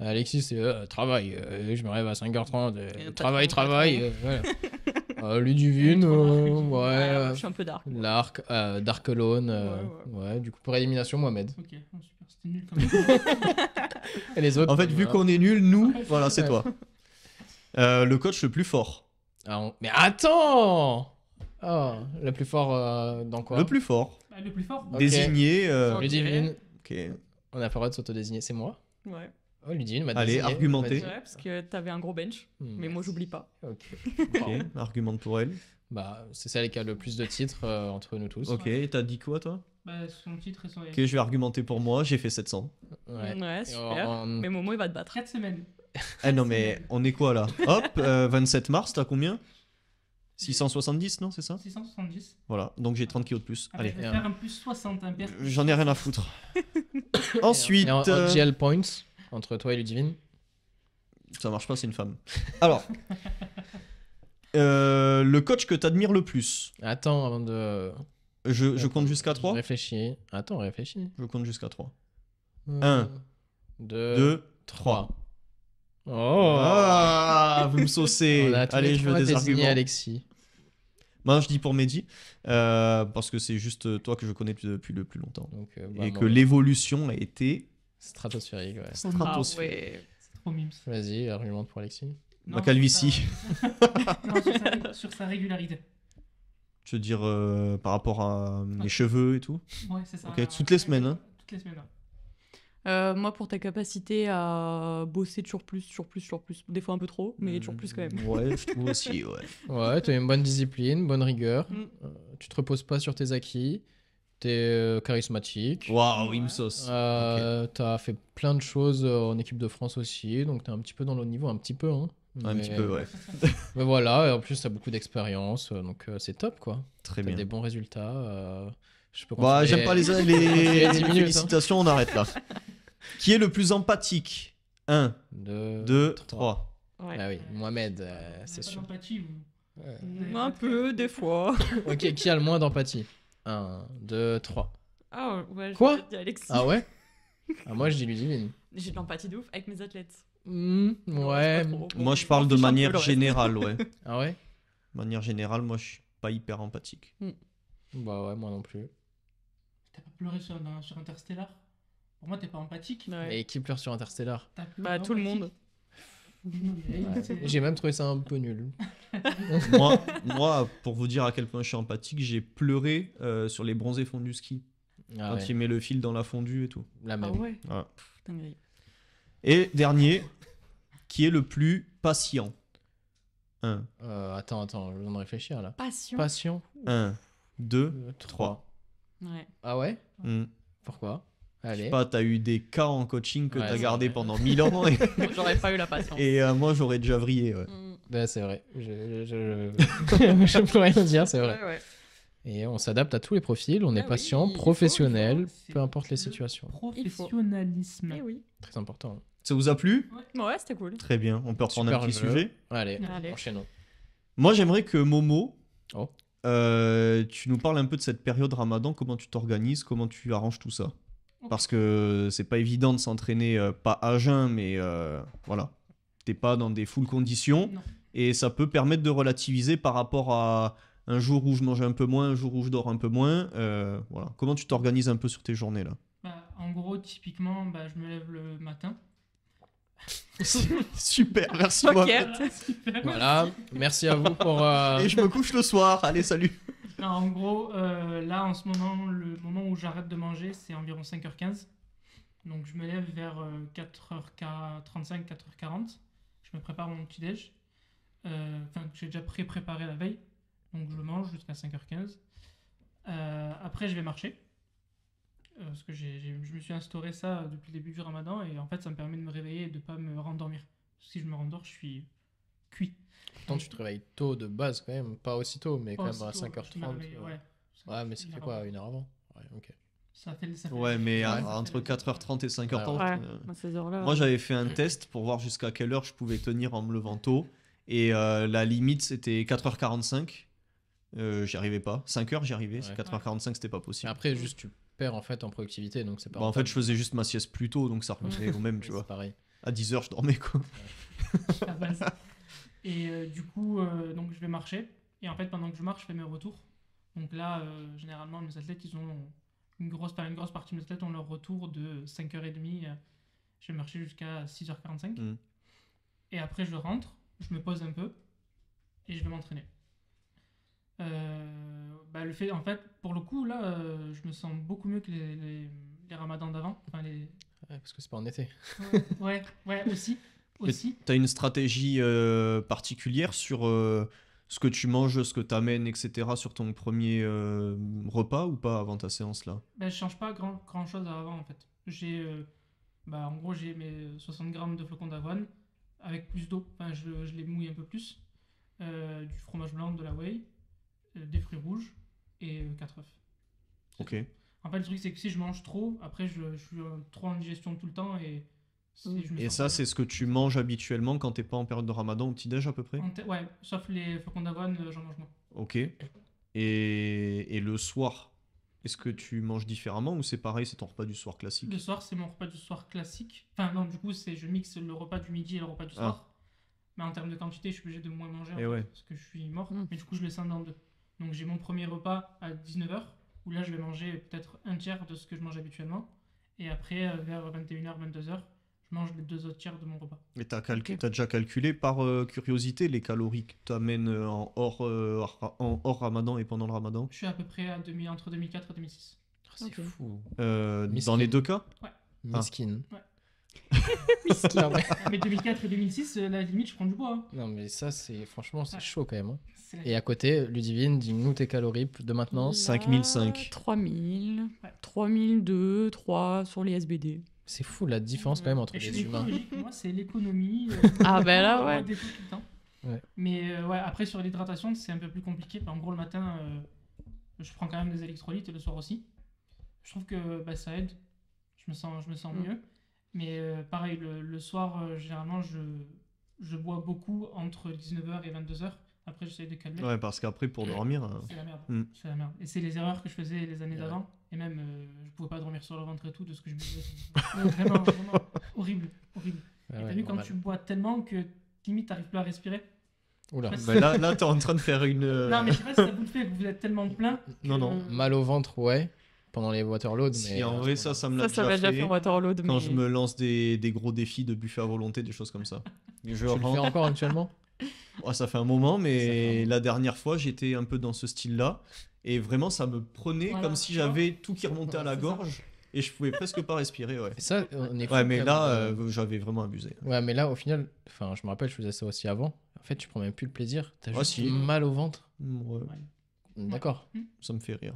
Alexis, c'est euh, travail. Euh, je me rêve à 5h30. travail, travail. voilà. Euh, Ludivine, euh, ouais. Euh, je suis un peu dark. L'arc, Dark ouais, du coup, pour élimination, Mohamed. Ok, super, c'était nul quand même. Et les autres En fait, vu qu'on est nul, nous, voilà, c'est toi. le coach le plus fort. Ah, mais attends ah, Le plus fort dans quoi Le plus fort. Bah, le plus fort. Désigné. Ludivine. Ok. On a pas le droit de sauto c'est moi Ouais. Oh, Allez, argumenter. parce que t'avais un gros bench, hmm. mais moi j'oublie pas. Ok. argumente pour elle. Bah, c'est celle qui a le plus de titres euh, entre nous tous. Ok, t'as dit quoi toi Bah, son titre et son. Ok, je vais argumenter pour moi, j'ai fait 700. Ouais. super. Mais Momo il va te battre. 4 semaines. Ah non, mais on est quoi là Hop, 27 euh, mars, t'as combien 670, non, c'est ça 670. Voilà, donc j'ai 30 kilos de plus. Allez, faire un plus 60, un j'en ai rien à foutre. Ensuite, GL euh, Points, entre toi et Ludivine Ça marche pas, c'est une femme. Alors. Euh, le coach que t'admires le plus Attends, avant de. Je, compte jusqu'à 3 Réfléchis. Attends, réfléchis. Je compte jusqu'à 3. 1, 2, 3. Oh ah, Vous me saucez Allez, je veux des arguments. Alexis. Moi, ben, je dis pour Mehdi, euh, parce que c'est juste toi que je connais depuis, le plus longtemps. Euh, et que l'évolution a été Stratosphérique, ouais. Stratosphérique. Ah ouais, c'est trop mimes. Vas-y, argumente pour Alexis. Non, Donc à lui si. non, sur sa... régularité. Tu veux dire euh, par rapport à mes euh, cheveux et tout Ouais, c'est ça. Ok, Toutes les semaines. Hein. Toutes les semaines. Euh, moi, pour ta capacité à bosser toujours plus, toujours plus, toujours plus, des fois un peu trop, mais hmm. toujours plus quand même. Ouais, je trouve aussi, ouais. ouais, t'as une bonne discipline, bonne rigueur. Hmm. tu te reposes pas sur tes acquis t'es euh, charismatique. Waouh, il euh, T'as fait plein de choses euh, en équipe de France aussi, donc t'es un petit peu dans le niveau, un petit peu. Hein. Un petit peu, ouais. mais voilà, et en plus, t'as beaucoup d'expérience, donc c'est top, quoi. Très bien. des bons résultats. Je peux bah, j'aime pas les, les... Hein. félicitations, on arrête là. Qui est le plus empathique 1, 2, 3. Ah oui, Mohamed, c'est sûr. Empathie, Un peu, des fois. ok, qui a le moins d'empathie 1, 2, 3. Ah ouais, Quoi Ah ouais ah, Moi, je dis Ludivine. J'ai de l'empathie de ouf avec mes athlètes. Hmm, ouais. moi, je parle de manière générale, ouais. ah ouais Manière générale, moi, je suis pas hyper empathique. Hmm. Bah ouais, moi non plus. T'as pas pleuré sur, Interstellar Pour moi, t'es pas empathique. Mais Et qui pleure sur Interstellar Bah, tout le monde. J'ai même trouvé ça un peu nul. moi, pour vous dire à quel point je suis empathique, j'ai pleuré euh, sur les bronzés fondus ski. Ah quand il met le fil dans la fondue et tout. La même. Ah ouais. et dernier, qui est le plus patient Un. Euh, attends, attends, je viens de réfléchir là. Patient. Patient. 1, 2, 3. Ah ouais mm. Pourquoi Allez. Je sais pas, t'as eu des cas en coaching que t'as gardé pendant 1000 ans. Et... j'aurais pas eu la patience. Et euh, moi, j'aurais déjà vrillé. Ben, c'est vrai. Je, je, peux rien dire, c'est vrai. et on s'adapte à tous les profils. On ah est patient, professionnel, peu importe les situations. Professionnalisme. Eh oui. Très important. Ça vous a plu Ouais, c'était cool. Très bien. On peut reprendre un petit sujet. Allez, enchaînons. Moi, j'aimerais que Momo. Oh. Euh, tu nous parles un peu de cette période Ramadan, comment tu t'organises, comment tu arranges tout ça parce que c'est pas évident de s'entraîner, euh, pas à jeun, mais euh, voilà. T'es pas dans des full conditions. Et ça peut permettre de relativiser par rapport à un jour où je mange un peu moins, un jour où je dors un peu moins. Euh, voilà. Comment tu t'organises un peu sur tes journées là bah, En gros, typiquement, bah, je me lève le matin. Super, merci. Voilà, merci à vous pour. Et je me couche le soir. Allez, salut en gros, euh, là, en ce moment, le moment où j'arrête de manger, c'est environ 5h15. Donc, je me lève vers 4h35, euh, 4h40. Je me prépare mon petit-déj. Euh, enfin, j'ai déjà pré-préparé la veille. Donc, je mange jusqu'à 5h15. après, je vais marcher. parce que je me suis instauré ça depuis le début du ramadan. Et en fait, ça me permet de me réveiller et de ne pas me rendormir. Si je me rendors, je suis cuit. Pourtant, tu travailles tôt de base quand même, pas aussi tôt, mais quand même à 5h30. Euh. Ouais, mais ça fait quoi, une heure avant Ouais, ok. Ça fait, ça ouais, mais entre 4h30 et 5h30. Ah euh, moi, j'avais fait un test pour voir jusqu'à quelle heure je pouvais tenir en me levant tôt. Et euh, la limite, c'était 4h45. Euh, j'y arrivais pas. 5h, j'y arrivais. 4h45, c'était pas possible. Après, juste, tu perds en fait en productivité. donc c'est pas bah, En fait, je faisais juste ma sieste plus tôt, donc ça revenait au même, tu vois. Pareil. À 10h, je dormais, quoi. Et euh, du coup, euh, donc je vais marcher. Et en fait, pendant que je marche, je fais mes retours. Donc là, euh, généralement, mes athlètes, ils ont une grosse, une grosse partie de mes athlètes ont leur retour de 5h30. je vais marcher jusqu'à 6h45. Mm. Et après, je rentre, je me pose un peu et je vais m'entraîner. Bah, le fait, en fait, pour le coup, là, je me sens beaucoup mieux que les, les, ramadans d'avant. Enfin, les... parce que c'est pas en été. ouais, ouais aussi. T'as Tu as une stratégie euh, particulière sur euh, ce que tu manges, ce que tu amènes, etc. sur ton premier euh, repas ou pas avant ta séance là bah, Je change pas grand, grand chose avant en fait. J'ai, bah, en gros, j'ai mes 60 grammes de flocons d'avoine avec plus d'eau. je, je, les mouille un peu plus. du fromage blanc, de la whey, des fruits rouges et 4 œufs. Ok. En fait, le truc, c'est que si je mange trop, après, je, je suis trop en digestion tout le temps et Mm. et ça, c'est ce que tu manges habituellement quand t'es pas en période de ramadan ou petit-déj à peu près Ouais, sauf les flocons d'avoine, euh, j'en mange moins. Ok. Et, et le soir, est-ce que tu manges différemment ou c'est pareil, c'est ton repas du soir classique Le soir, c'est mon repas du soir classique. Enfin, non, du coup, c'est je mixe le repas du midi et le repas du ah. soir. Mais en termes de quantité, je suis obligé de moins manger eh parce que je suis mort. Mm. Mais du coup, je le scinde en deux. Donc, j'ai mon premier repas à 19h, où là, je vais manger peut-être un tiers de ce que je mange habituellement. Et après, euh, vers 21h, 22h, je mange les deux autres tiers de mon repas. Mais t'as déjà calculé par euh, curiosité les calories que t'amènes euh, en hors, euh, en hors ramadan et pendant le ramadan Je suis à peu près à 2000, entre 2004 et 2006. Ah, c'est fou. dans les deux cas Ouais. Ah. Miskin. Ouais. mais... 2004 et 2006, la limite, je prends du bois. Hein. Non, mais ça, c'est franchement, c'est chaud quand même. Hein. Et à côté, Ludivine, dis-nous tes calories de maintenant. 5005. 3000, 3002, 3 sur les SBD. C'est fou la différence quand même entre les humains. Moi, c'est l'économie. Euh, ah ben là, ouais. Mais euh, ouais, après, sur l'hydratation, c'est un peu plus compliqué. En gros, le matin, euh, je prends quand même des électrolytes et le soir aussi. Je trouve que bah, ça aide. Je me sens, je me sens mm. mieux. Mais pareil, le, soir, généralement, je, je bois beaucoup entre 19h et 22h. Après, j'essaie de calmer. Ouais, parce qu'après, pour dormir. C'est la merde. Mm. C'est la merde. Et c'est les erreurs que je faisais les années d'avant. Et même, euh, je pouvais pas dormir sur le ventre et tout de ce que je me disais. vraiment, vraiment, horrible, horrible. Ah et t'as vu, quand tu bois tellement que limite, t'arrives plus à respirer. Oula. Bah, là, tu t'es en train de faire une. Euh, non, mais je sais pas si ça vous fait que vous êtes tellement plein. Non, non. Mal au ventre, ouais. Pendant les waterloads. Si, en vrai, ça, ça me l'a déjà, déjà, fait. Waterload, quand je me lance des, gros défis de buffet à volonté, des choses comme ça. tu le fais encore actuellement oh, Ça fait un moment, mais la dernière fois, j'étais un peu dans ce style-là. Et vraiment, ça me prenait comme si j'avais tout qui remontait à la gorge. Et je pouvais presque pas respirer, ouais. ça, on est ouais, mais là, euh, j'avais vraiment abusé. Ouais, mais là, au final, enfin, je me rappelle, je faisais ça aussi avant. En fait, tu prends même plus le plaisir. T'as juste mal au ventre. Mm, mm, d'accord. Mm. Ça me fait rire.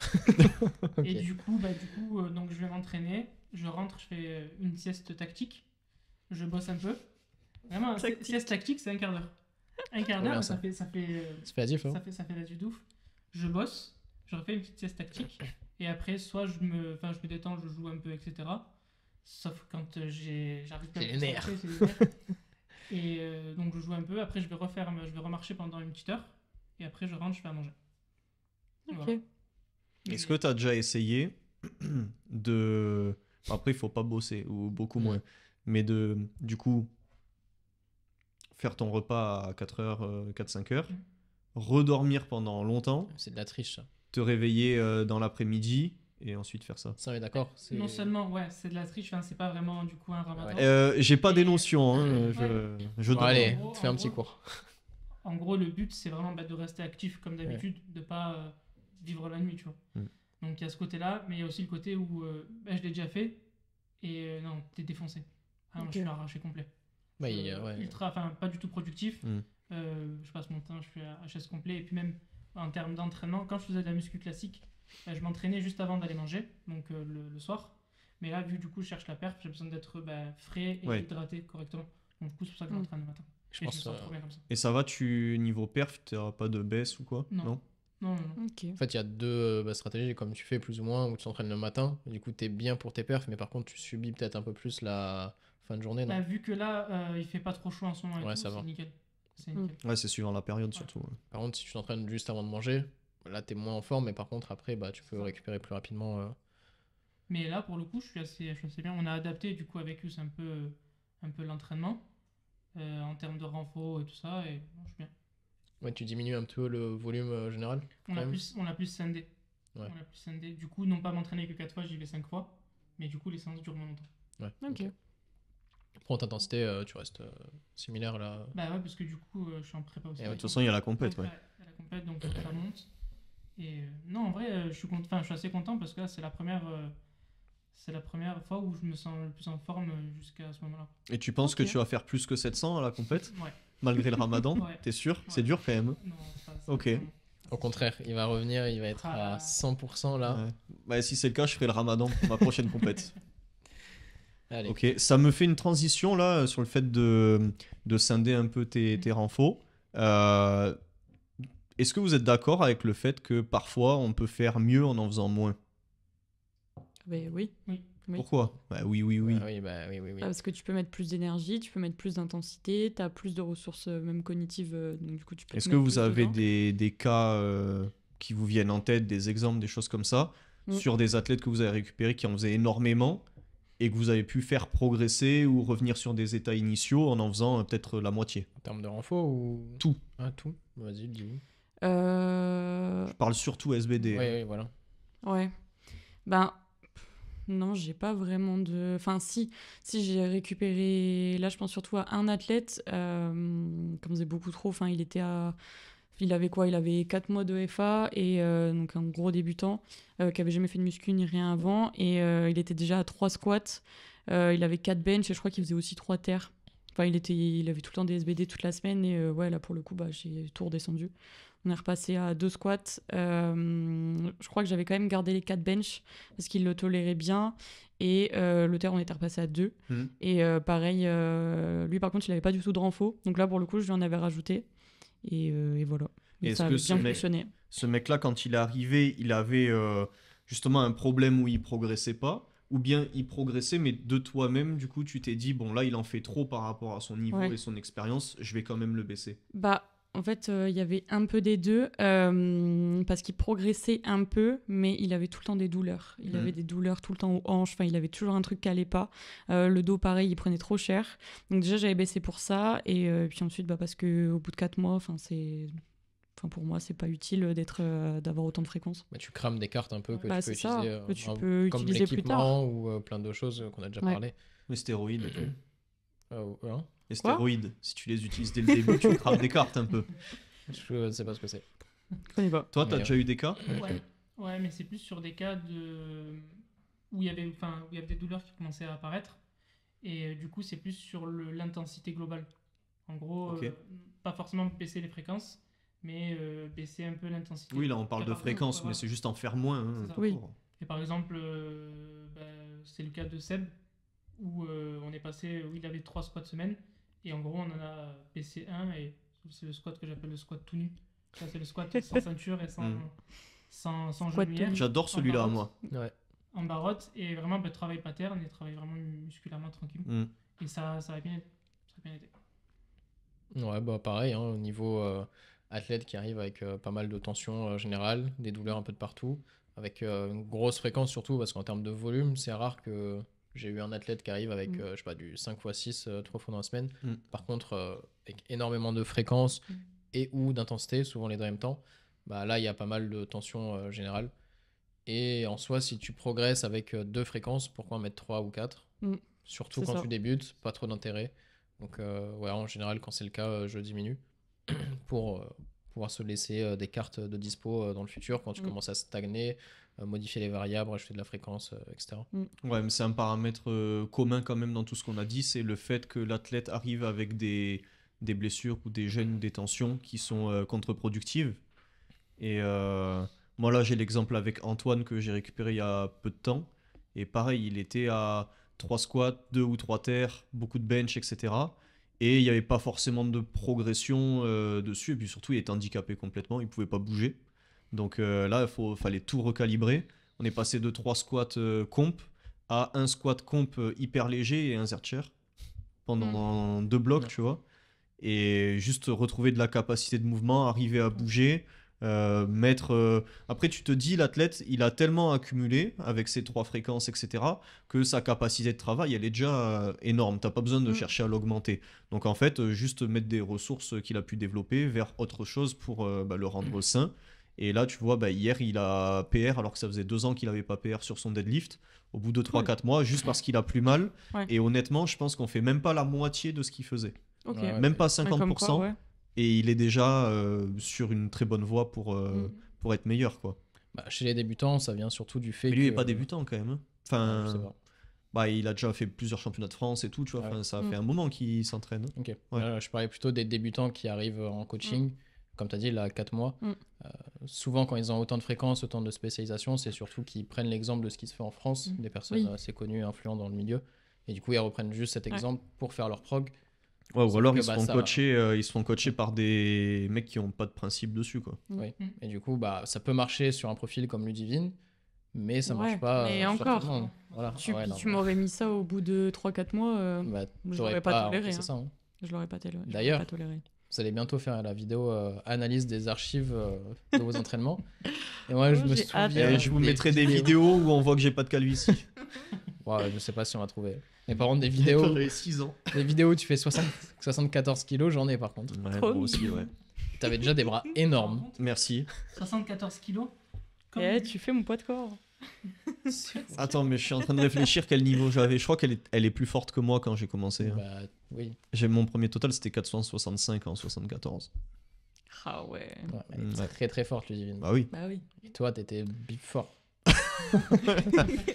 Et du coup, bah, du coup euh, donc, je vais m'entraîner. Je rentre, je fais euh, une sieste tactique. Je bosse un peu. Vraiment, tactique. sieste tactique, c'est un quart d'heure. Un quart d'heure, ça. fait, ça, fait, ça, fait, hein. ça, fait, ça fait la du douf je bosse, je refais une petite sieste tactique, et après, soit je me, enfin, je me détends, je joue un peu, etc. Sauf quand euh, j'ai, j'arrive pas à me Et euh, donc je joue un peu, après je vais refaire, je vais remarcher pendant une petite heure, et après je rentre, je fais à manger. Ok. Est-ce que tu as déjà essayé de... Après, il faut pas bosser, ou beaucoup moins, mais de, du coup, faire ton repas à 4h, 4-5 heures, euh, mm redormir pendant longtemps. C'est de la triche. Ça. Te réveiller euh, dans l'après-midi et ensuite faire ça. Ça, on est d'accord Non seulement, ouais, c'est de la triche, c'est pas vraiment du coup un ramadan. Euh, j'ai pas des notions, hein, euh, je, je Allez, fais un petit cours. En gros, le but, c'est vraiment bah, de rester actif comme d'habitude, de pas vivre la nuit, tu vois. Mm. Donc il y a ce côté-là, mais il y a aussi le côté où bah, je l'ai déjà fait et non, t'es défoncé. Ah, je suis arraché complet. Ultra, enfin, pas du tout productif. Mm. Euh, je passe mon temps, je suis à HS complet. Et puis même en termes d'entraînement, quand je faisais de la muscu classique, euh, je m'entraînais juste avant d'aller manger, donc euh, le, soir. Mais là, vu du coup, je cherche la perf, j'ai besoin d'être bah, frais et hydraté correctement. Donc du coup, c'est pour ça que je mm. m'entraîne le matin. et comme ça. Et ça va, tu niveau perf, t'as pas de baisse ou quoi Non. non ok En fait, il y a deux bah, stratégies, comme tu fais plus ou moins, où tu t'entraînes le matin, du coup, tu es bien pour tes perfs, mais par contre, tu subis peut-être un peu plus la fin de journée. Bah, non vu que là, il fait pas trop chaud en ce moment, ouais, ça va. nickel c'est hmm. Ouais, c'est suivant la période surtout. Par contre, si tu t'entraînes juste avant de manger, là, t'es moins en forme, mais par contre, après, bah, tu peux récupérer plus rapidement. Euh. Mais là, pour le coup, je suis assez, je bien. On a adapté, du coup, avec Us un peu, un peu l'entraînement euh, en termes de renfort et tout ça. Et je suis bien. Ouais, tu diminues un peu le volume euh, général. On a, plus, on a plus scindé. Ouais. On a plus Du coup, non pas m'entraîner que 4 fois, j'y vais 5 fois. Mais du coup, les séances durent moins longtemps. ok. Pour intensité, euh, tu restes euh, similaire là. Bah ouais, parce que du coup, euh, je suis en prépa aussi. de toute façon, il y a la compète, ouais. Il y a la compète, donc ça monte. Et non, en vrai, je suis, assez content parce que là, c'est la première. la première fois où je me sens le plus en forme jusqu'à ce moment-là. Et tu penses que tu vas faire plus que 700 à la compète Ouais. Malgré le ramadan ouais. T'es sûr C'est dur quand même Non, ça, ça Ok. Au contraire, il va revenir, il va être ah. à 100% là. Ouais. Bah, si c'est le cas, je ferai le ramadan pour ma prochaine compète. Ok, ça me fait une transition là sur le fait de, de scinder un peu tes, mm. tes renfaux. Euh, est-ce que vous êtes d'accord avec le fait que parfois on peut faire mieux en en faisant moins oui. Ben Pourquoi oui, oui, oui. Bah oui, oui, oui, bah oui. Bah ah, parce que tu peux mettre plus d'énergie, tu peux mettre plus d'intensité, tu as plus de ressources euh, même cognitives, euh, Est-ce que vous avez des, des cas qui vous viennent en tête, des exemples, des choses comme ça, mm. sur des athlètes que vous avez récupérés qui en faisaient énormément et que vous avez pu faire progresser ou revenir sur des états initiaux en en faisant euh, peut-être la moitié. En termes de renfort ou Tout. Ah, tout Vas-y, dis nous euh, Je parle surtout SBD. Oui, voilà. Ouais. Ben, non, j'ai pas vraiment de. Enfin, si, si j'ai récupéré. Là, je pense surtout à un athlète. Euh, comme c'est beaucoup trop. Enfin, il était à il avait quoi Il avait 4 mois de FA et euh, donc un gros débutant euh, qui avait jamais fait de muscu ni rien avant. Et euh, il était déjà à 3 squats. il avait 4 bench et je crois qu'il faisait aussi 3 terres. Enfin, il, était, il avait tout le temps des SBD toute la semaine. Et ouais, là pour le coup, bah, j'ai tout redescendu. On est repassé à 2 squats. je crois que j'avais quand même gardé les 4 benches parce qu'il le tolérait bien. Et le terre, on était repassé à 2. Mmh. Et pareil, lui par contre, il n'avait pas du tout de renfo. Donc là pour le coup, je lui en avais rajouté. Euh, et, voilà. Et ça a bien fonctionné. ce mec-là, quand il est arrivé, il avait euh, justement un problème où il progressait pas ou bien il progressait, mais de toi-même, du coup, tu t'es dit, bon, là, il en fait trop par rapport à son niveau et son expérience, je vais quand même le baisser. Bah, en fait, euh, il y avait un peu des deux, euh, parce qu'il progressait un peu, mais il avait tout le temps des douleurs. Il mhm. avait des douleurs tout le temps aux hanches, enfin, il avait toujours un truc qui n'allait pas. Euh, le dos, pareil, il prenait trop cher. Donc déjà, j'avais baissé pour ça, et puis ensuite, bah, parce qu'au bout de 4 mois, enfin, c'est... Enfin, pour moi, c'est pas utile d'être, d'avoir autant de fréquences. Bah, tu crames des cartes un peu que bah, tu peux utiliser, comme utiliser ou plein de choses qu'on a déjà parlé. Les stéroïdes. Mmh. Hein les stéroïdes, si tu les utilises dès le début, tu crames des cartes un peu. Je sais pas ce que c'est. Toi, tu as déjà eu des cas Ouais. Ouais, mais c'est plus sur des cas de... où, il y avait, enfin, il des douleurs qui commençaient à apparaître. Et euh, du coup, c'est plus sur le- l'intensité globale. En gros, euh, pas forcément baisser les fréquences, mais euh, baisser un peu l'intensité. Oui, là, on parle de fréquence, mais c'est juste en faire moins. Hein, Et par exemple, bah, c'est le cas de Seb, où on est passé, où il avait trois squats semaine, et en gros, on en a PC1 euh, et c'est le squat que j'appelle le squat tout nu. Ça, c'est le squat sans ceinture et sans, mm. sans, J'adore celui-là, moi. Ouais. En barotte et vraiment de bah, travail pattern et travail vraiment musculairement tranquille. Mm. Et ça, ça, va bien, ça bien être Ouais, bah pareil, hein, au niveau euh, athlète qui arrive avec euh, pas mal de tensions générale générales, des douleurs un peu de partout, avec une grosse fréquence surtout, parce qu'en termes de volume, c'est rare que j'ai eu un athlète qui arrive avec, mm. euh, je sais pas, du 5 x 6, 3 fois dans la semaine. Mm. Par contre, euh, avec énormément de fréquence mm. et ou d'intensité, souvent les deux en temps, bah, là, il y a pas mal de tension euh, générale. Et en soi, si tu progresses avec deux fréquences, pourquoi en mettre 3 ou 4 Surtout quand tu débutes, pas trop d'intérêt. Donc, ouais, en général, quand c'est le cas, je diminue pour pouvoir se laisser des cartes de dispo dans le futur quand tu commences à stagner euh, modifier les variables, ajouter de la fréquence, euh, etc. Mm. Ouais, mais c'est un paramètre euh, commun quand même dans tout ce qu'on a dit, c'est le fait que l'athlète arrive avec des, des blessures ou des gènes ou des tensions qui sont contre-productives. Et moi là, j'ai l'exemple avec Antoine que j'ai récupéré il y a peu de temps. Et pareil, il était à 3 squats, 2 ou 3 terres, beaucoup de bench, etc. Et il n'y avait pas forcément de progression dessus. Et puis surtout, il était handicapé complètement, il ne pouvait pas bouger. Donc euh, là, il fallait tout recalibrer. On est passé de 3 squats euh, comp à un squat comp euh, hyper léger et un zercher pendant hmm. deux blocs, tu vois. Et juste retrouver de la capacité de mouvement, arriver à bouger. mettre. Après, tu te dis, l'athlète, il a tellement accumulé avec ses trois fréquences, etc., que sa capacité de travail, elle est déjà énorme. énorme. T'as pas besoin de hmm. chercher à l'augmenter. Donc, en fait, juste mettre des ressources qu'il a pu développer vers autre chose pour bah, le rendre hmm. sain. Et là, tu vois, bah, hier, il a PR, alors que ça faisait deux ans qu'il n'avait pas PR sur son deadlift, au bout de 3-4 mois, juste parce qu'il a plus mal. Et honnêtement, je pense qu'on fait même pas la moitié de ce qu'il faisait. Même pas 50%. Et il est déjà euh, sur une très bonne voie pour, euh, mm. pour être meilleur. quoi. Bah, chez les débutants, ça vient surtout du fait. Mais lui, est n'est pas débutant quand même. Hein. Enfin, Bah, il a déjà fait plusieurs championnats de France et tout, tu vois. Ça mm. fait un moment qu'il s'entraîne. Hein. Euh, je parlais plutôt des débutants qui arrivent en coaching. Mm comme tu as dit, là, 4 mois. Mm. Euh, souvent, quand ils ont autant de fréquences, autant de spécialisation, c'est surtout qu'ils prennent l'exemple de ce qui se fait en France, mm. des personnes assez connues et influentes dans le milieu. Et du coup, ils reprennent juste cet exemple pour faire leur prog. ou alors ils, se font coacher, ils sont coachés par des mecs qui n'ont pas de principe dessus. Quoi. Mm. Oui. Et du coup, bah, ça peut marcher sur un profil comme Ludivine, mais ça ne marche pas. Et euh, encore, voilà. tu, m'aurais mis ça au bout de 3-4 mois, euh, bah, Je hein. Hein. je l'aurais pas, toléré. Je Ça, Je l'aurais pas, toléré. D'ailleurs, vous allez bientôt faire la vidéo euh, analyse des archives euh, de vos entraînements. Et moi, je me souviens. je vous mettrai des vidéos où on voit que j'ai pas de calvitie. ouais, je sais pas si on va trouver. Mais par contre, des vidéos. ans. Des vidéos tu fais 60... 74 kilos, j'en ai par contre. Ouais, moi aussi, ouais. T'avais déjà des bras énormes. Merci. 74 kilos eh, tu fais mon poids de corps. Attends, mais je suis en train de réfléchir quel niveau j'avais. Je crois qu'elle est, elle est plus forte que moi quand j'ai commencé. Hein. Bah, oui. J'ai mon premier total, c'était 465 en 74. Ah ouais. Ouais, elle est mm, très très forte, Ludivine. Bah oui. Bah oui. Et toi, t'étais bip fort.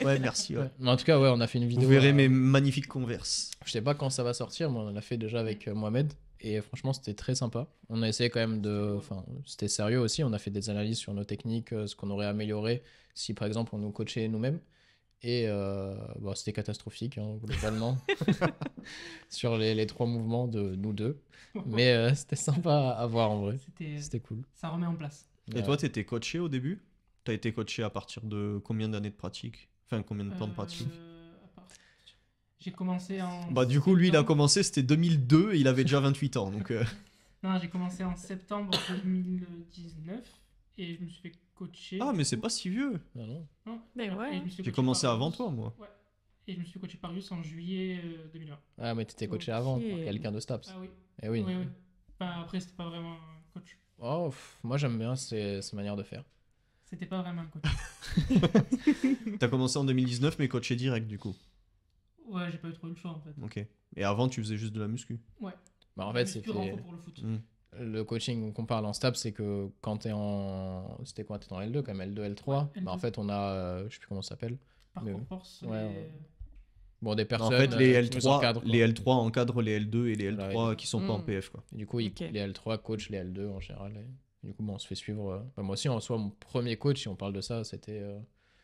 Ouais, merci. en tout cas, ouais, on a fait une vidéo. Vous verrez euh, mes magnifiques converses. Je sais pas quand ça va sortir, mais on l'a fait déjà avec euh, Mohamed. Et franchement, c'était très sympa. On a essayé quand même de. Enfin, c'était sérieux aussi. On a fait des analyses sur nos techniques, euh, ce qu'on aurait amélioré si, par exemple, on nous coachait nous-mêmes. Et euh, bah, c'était catastrophique, hein, globalement, sur les, les, trois mouvements de nous deux. Mais euh, c'était sympa à voir en vrai. C'était cool. Ça remet en place. Et toi, tu étais coaché au début Tu as été coaché à partir de combien d'années de pratique Enfin, combien de temps de pratique j'ai commencé en. Bah, du coup, lui, il a commencé, c'était 2002 et il avait déjà 28 ans. Donc, euh. Non, j'ai commencé en septembre 2019 et je me suis fait coacher. Ah, mais c'est pas si vieux ah Non, non. Mais ouais. J'ai commencé avant toi, moi. Ouais. Et je me suis coaché par Rius en juillet 2001. Euh, ah, mais t'étais coaché avant, avant, quelqu'un de Staps. Ah oui. Eh oui. après, c'était pas vraiment un coach. Oh, moi j'aime bien cette ces de faire. C'était pas vraiment un coach. T'as commencé en 2019, mais coaché direct du coup. Ouais, j'ai pas eu trop le choix en fait. Ok. Et avant, tu faisais juste de la muscu Ouais. Bah, en fait, c'est hmm. le coaching qu'on parle en STAP, c'est que quand t'es en. C'était quoi T'es en L2, même L2, L3. Bah, en fait, on a. Euh, je sais plus comment ça s'appelle. mais... Ouais, Bon, des personnes. En fait, les euh, L3, encadrent, les L3 encadrent les L2 et les L3 qui sont pas en hmm. PF. Quoi. du coup, les L3 coachent les L2 en général. du coup, on se fait suivre. Euh. Bah, moi aussi, en soi, mon premier coach, si on parle de ça, c'était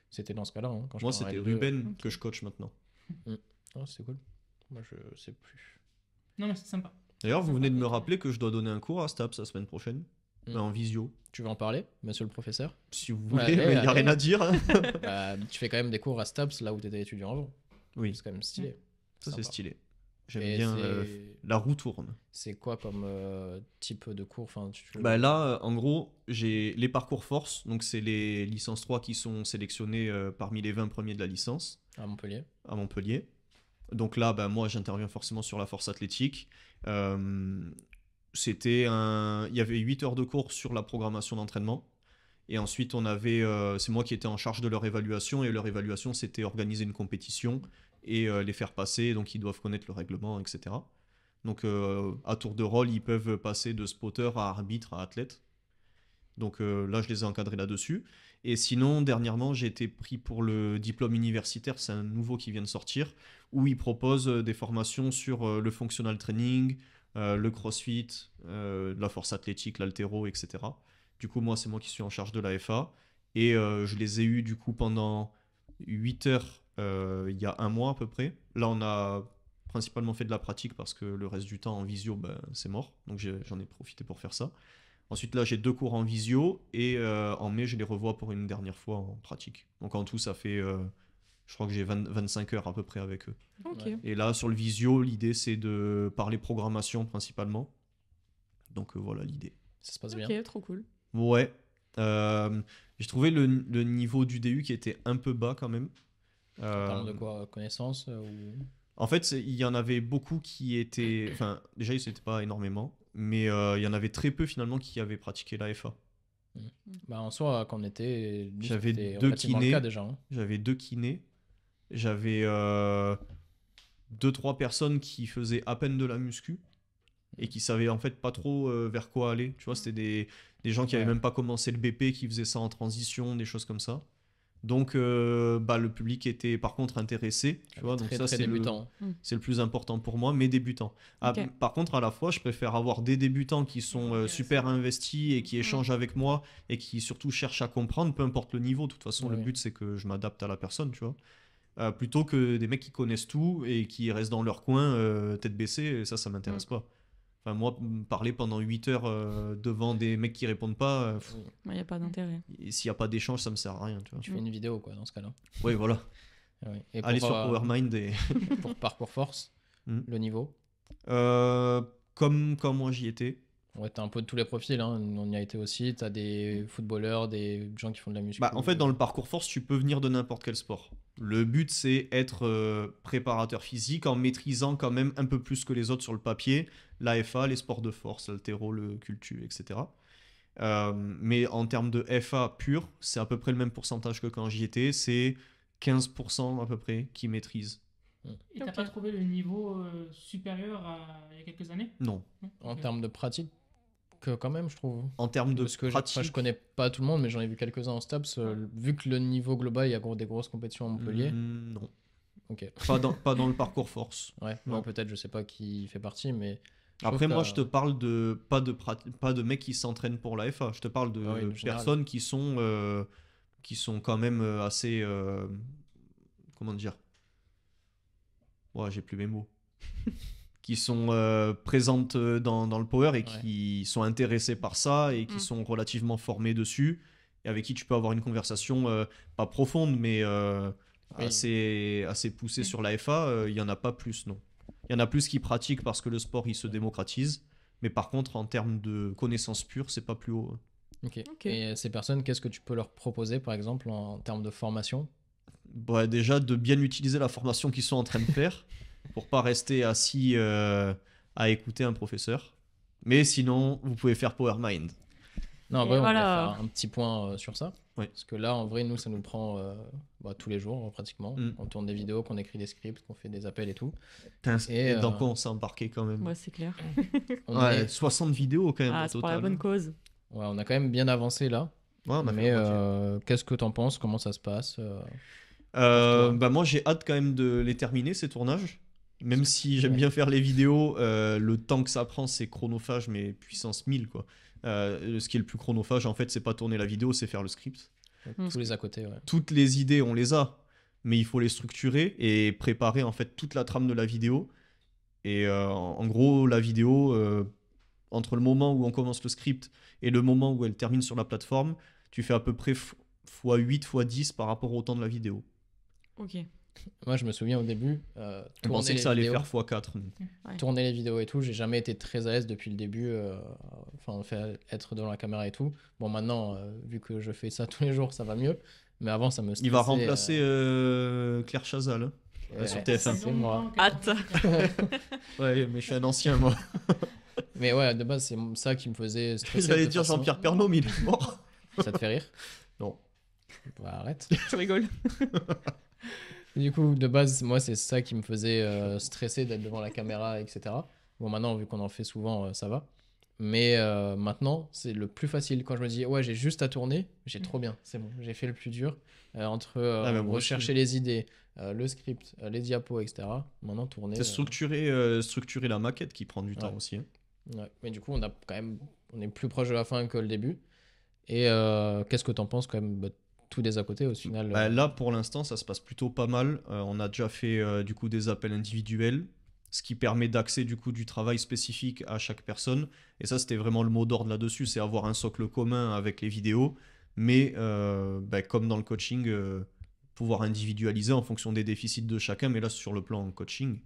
c'était dans ce cas-là. Hein, moi, c'était Ruben que je coach maintenant. Hmm oh c'est cool. Moi, je sais plus. Non, mais c'est sympa. D'ailleurs, vous venez de me rappeler que je dois donner un cours à STAPS la semaine prochaine, hmm. ben, en visio, Tu veux en parler, monsieur le professeur si vous voulez, il n'y a rien à dire. Bah, tu fais quand même des cours à STAPS là où tu étais étudiant avant. Oui, C'est quand même stylé. ça c'est stylé. J'aime bien. Euh, la roue tourne. C'est quoi comme euh, type de cours enfin, tu... Bah là, euh, en gros, j'ai les parcours force, donc c'est les licences 3 qui sont sélectionnées parmi les 20 premiers de la licence à Montpellier à Montpellier. Donc là, bah, moi, j'interviens forcément sur la force athlétique. Euh, c'était Il y avait 8 heures de cours sur la programmation d'entraînement. Et ensuite, on avait, euh, c'est moi qui étais en charge de leur évaluation. Et leur évaluation, c'était organiser une compétition et euh, les faire passer. Donc, ils doivent connaître le règlement, etc. Donc, à tour de rôle, ils peuvent passer de spotter à arbitre à athlète. Donc là, je les ai encadrés là-dessus. Et sinon, dernièrement, j'ai été pris pour le diplôme universitaire, c'est un nouveau qui vient de sortir, où ils proposent euh, des formations sur euh, le functional training, euh, le crossfit, la force athlétique, l'altéro, etc. Du coup, moi, c'est moi qui suis en charge de la FA. Et je les ai eus, du coup, pendant 8 heures il y a un mois à peu près. Là, on a principalement fait de la pratique parce que le reste du temps en visio, ben, c'est mort. Donc j'en ai profité pour faire ça. Ensuite, là, j'ai deux cours en visio et euh, en mai, je les revois pour une dernière fois en pratique. Donc en tout, ça fait, euh, je crois que j'ai 25 heures à peu près avec eux. Et là, sur le visio, l'idée, c'est de parler programmation principalement. Donc euh, voilà l'idée. Ça se passe bien. Ok, trop cool. Ouais. j'ai trouvé le, niveau du DU qui était un peu bas quand même. En de quoi Connaissance En fait, il y en avait beaucoup qui étaient. Enfin, déjà, ils n'étaient pas énormément mais euh, il y en avait très peu finalement qui avaient pratiqué l'AFA. Mm. Mm. Bah, en soi, quand on était. J'avais deux, kinés, déjà, hein. j'avais deux kinés. J'avais euh, deux, trois personnes qui faisaient à peine de la muscu et qui savaient en fait pas trop euh, vers quoi aller. Tu vois, mm. c'était des, gens qui avaient même pas commencé le BP, qui faisaient ça en transition, des choses comme ça. Donc, euh, bah, le public était par contre intéressé, tu donc hmm. c'est le, plus important pour moi, mes débutants. Ah, par contre, à la fois, je préfère avoir des débutants qui sont mmh. euh, super investis et qui mmh. échangent avec moi et qui surtout cherchent à comprendre, peu importe le niveau. De toute façon, le but c'est que je m'adapte à la personne, tu vois. Euh, plutôt que des mecs qui connaissent tout et qui restent dans leur coin tête baissée, ça, ça m'intéresse mmh. pas. Enfin, moi, parler pendant 8 heures euh, devant des mecs qui répondent pas. Euh, il n'y a pas d'intérêt. S'il n'y a pas d'échange, ça me sert à rien. Tu, fais une vidéo, quoi, dans ce cas-là. Oui, voilà. Ah Allez sur euh, PowerMind et. pour Parcours Force, hmm. le niveau Comme moi j'y étais t'as un peu de tous les profils, hein. on y a été aussi. T'as des footballeurs, des gens qui font de la musique. Bah, en fait, dans le parcours force, tu peux venir de n'importe quel sport. Le but, c'est être euh, préparateur physique en maîtrisant quand même un peu plus que les autres sur le papier l'AFA, les sports de force, l'altéro, le cultu, etc. Euh, mais en termes de FA pur, c'est à peu près le même pourcentage que quand j'y étais. C'est 15% à peu près qui maîtrisent. Hmm. Et t'as pas trouvé le niveau euh, supérieur à, il y a quelques années Non. En termes de pratique, que quand même, je trouve. En termes de Parce que pratique. Je, connais pas tout le monde, mais j'en ai vu quelques-uns en Stabs euh, vu que le niveau global, il y a gros, des grosses compétitions à Montpellier. Mm, non. Ok. Pas dans, pas dans le parcours force. Ouais, non, peut-être, je sais pas qui fait partie, mais. Après, moi, je te parle de pas de, prat... pas de mecs qui s'entraînent pour la FA. Je te parle de, ah personnes qui sont, euh, qui sont quand même euh, assez. comment dire Ouais, j'ai plus mes mots. qui sont euh, présentes euh, dans, le Power et qui sont intéressées par ça et qui mm. sont relativement formées dessus et avec qui tu peux avoir une conversation euh, pas profonde mais assez, assez poussée mm. sur la FA. Il n'y en a pas plus, non. Il y en a plus qui pratiquent parce que le sport il se démocratise, mais par contre en termes de connaissances pures, c'est pas plus haut. Hein. Ok. Et ces personnes, qu'est-ce que tu peux leur proposer par exemple en, termes de formation bah, Déjà de bien utiliser la formation qu'ils sont en train de faire. pour pas rester assis euh, à écouter un professeur. Mais sinon, vous pouvez faire Power Mind Non, voilà. va faire un petit point euh, sur ça. Parce que là, en vrai, nous, ça nous prend euh, bah, tous les jours, pratiquement. Mm. On tourne des vidéos, qu'on écrit des scripts, qu'on fait des appels et tout. Et, dans quoi on s'est embarqué quand même Ouais, c'est clair. on 60 vidéos quand même. Ah, c'est pour la bonne hein. cause. on a quand même bien avancé là. Ouais, mais qu'est-ce que t'en penses Comment ça se passe bah, moi j'ai hâte quand même de les terminer ces tournages même si j'aime bien faire les vidéos, euh, le temps que ça prend, c'est chronophage, mais puissance 1000. Quoi. Euh, ce qui est le plus chronophage, en fait, c'est pas tourner la vidéo, c'est faire le script. Mmh. Tous les à côté, Toutes les idées, on les a, mais il faut les structurer et préparer en fait toute la trame de la vidéo. Et euh, en gros, la vidéo, entre le moment où on commence le script et le moment où elle termine sur la plateforme, tu fais à peu près x8, x10 par rapport au temps de la vidéo. Ok. Moi, je me souviens au début. Euh, on que ça allait faire x4. Tourner les vidéos et tout, j'ai jamais été très à l'aise depuis le début. Euh, enfin, être devant la caméra et tout. Bon, maintenant, euh, vu que je fais ça tous les jours, ça va mieux. Mais avant, ça me stressait. Il va remplacer euh, Claire Chazal hein, sur TF1. C'est moi. Hâte Ouais, mais je suis un ancien, moi. mais ouais, de base, c'est ça qui me faisait stresser. J'allais dire Jean-Pierre Pernaud, mais il mort. ça te fait rire Non. Bah, arrête. Je rigole du coup, de base, moi, c'est ça qui me faisait euh, stresser d'être devant la caméra, etc. Bon, maintenant, vu qu'on en fait souvent, euh, ça va. Mais euh, maintenant, c'est le plus facile. Quand je me dis, ouais, j'ai juste à tourner, j'ai trop bien, c'est bon, j'ai fait le plus dur. entre ah, bah, rechercher les idées, le script, les diapos, etc. Maintenant, tourner. C'est structurer, structurer la maquette qui prend du temps aussi. Hein. Mais du coup, on, a quand même, on est plus proche de la fin que le début. Et qu'est-ce que tu en penses quand même bah, tout des à côté au final bah, euh. Là, pour l'instant, ça se passe plutôt pas mal. Euh, on a déjà fait euh, du coup des appels individuels, ce qui permet d'accéder du coup du travail spécifique à chaque personne. Et ça, c'était vraiment le mot d'ordre là-dessus, c'est avoir un socle commun avec les vidéos, mais bah, comme dans le coaching, pouvoir individualiser en fonction des déficits de chacun, mais là sur le plan coaching.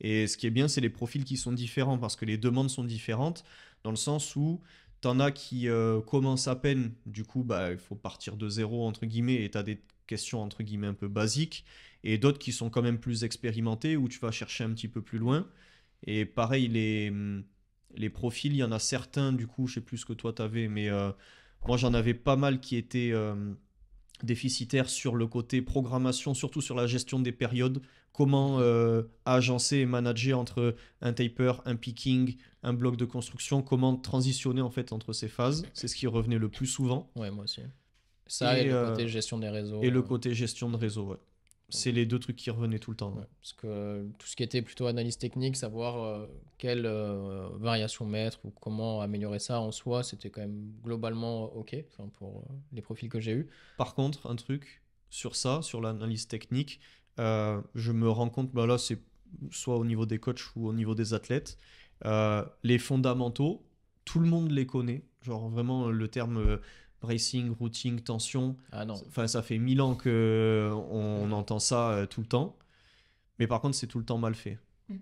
Et ce qui est bien, c'est les profils qui sont différents parce que les demandes sont différentes dans le sens où T'en as qui euh, commencent à peine, du coup, bah, il faut partir de zéro, entre guillemets, et t'as des questions, entre guillemets, un peu basiques, et d'autres qui sont quand même plus expérimentés, où tu vas chercher un petit peu plus loin. Et pareil, les, hmm, les profils, il y en a certains, du coup, je sais plus ce que toi t'avais, mais euh, moi j'en avais pas mal qui étaient... Euh, déficitaire sur le côté programmation, surtout sur la gestion des périodes, comment euh, agencer et manager entre un taper, un picking, un bloc de construction, comment transitionner en fait entre ces phases. C'est ce qui revenait le plus souvent. Ouais, moi aussi. Ça et, le euh, côté gestion des réseaux. Et le côté gestion de réseau, ouais. C'est les deux trucs qui revenaient tout le temps. Hein. parce que euh, tout ce qui était plutôt analyse technique, savoir euh, quelle euh, variation mettre ou comment améliorer ça en soi, c'était quand même globalement OK pour les profils que j'ai eus. Par contre, un truc sur ça, sur l'analyse technique, je me rends compte, bah là, c'est soit au niveau des coachs ou au niveau des athlètes, les fondamentaux, tout le monde les connaît. Genre vraiment le terme Racing, routing, tension. Ah enfin, ça fait mille ans que on entend ça euh, tout le temps. Mais par contre, c'est tout le temps mal fait. Mm.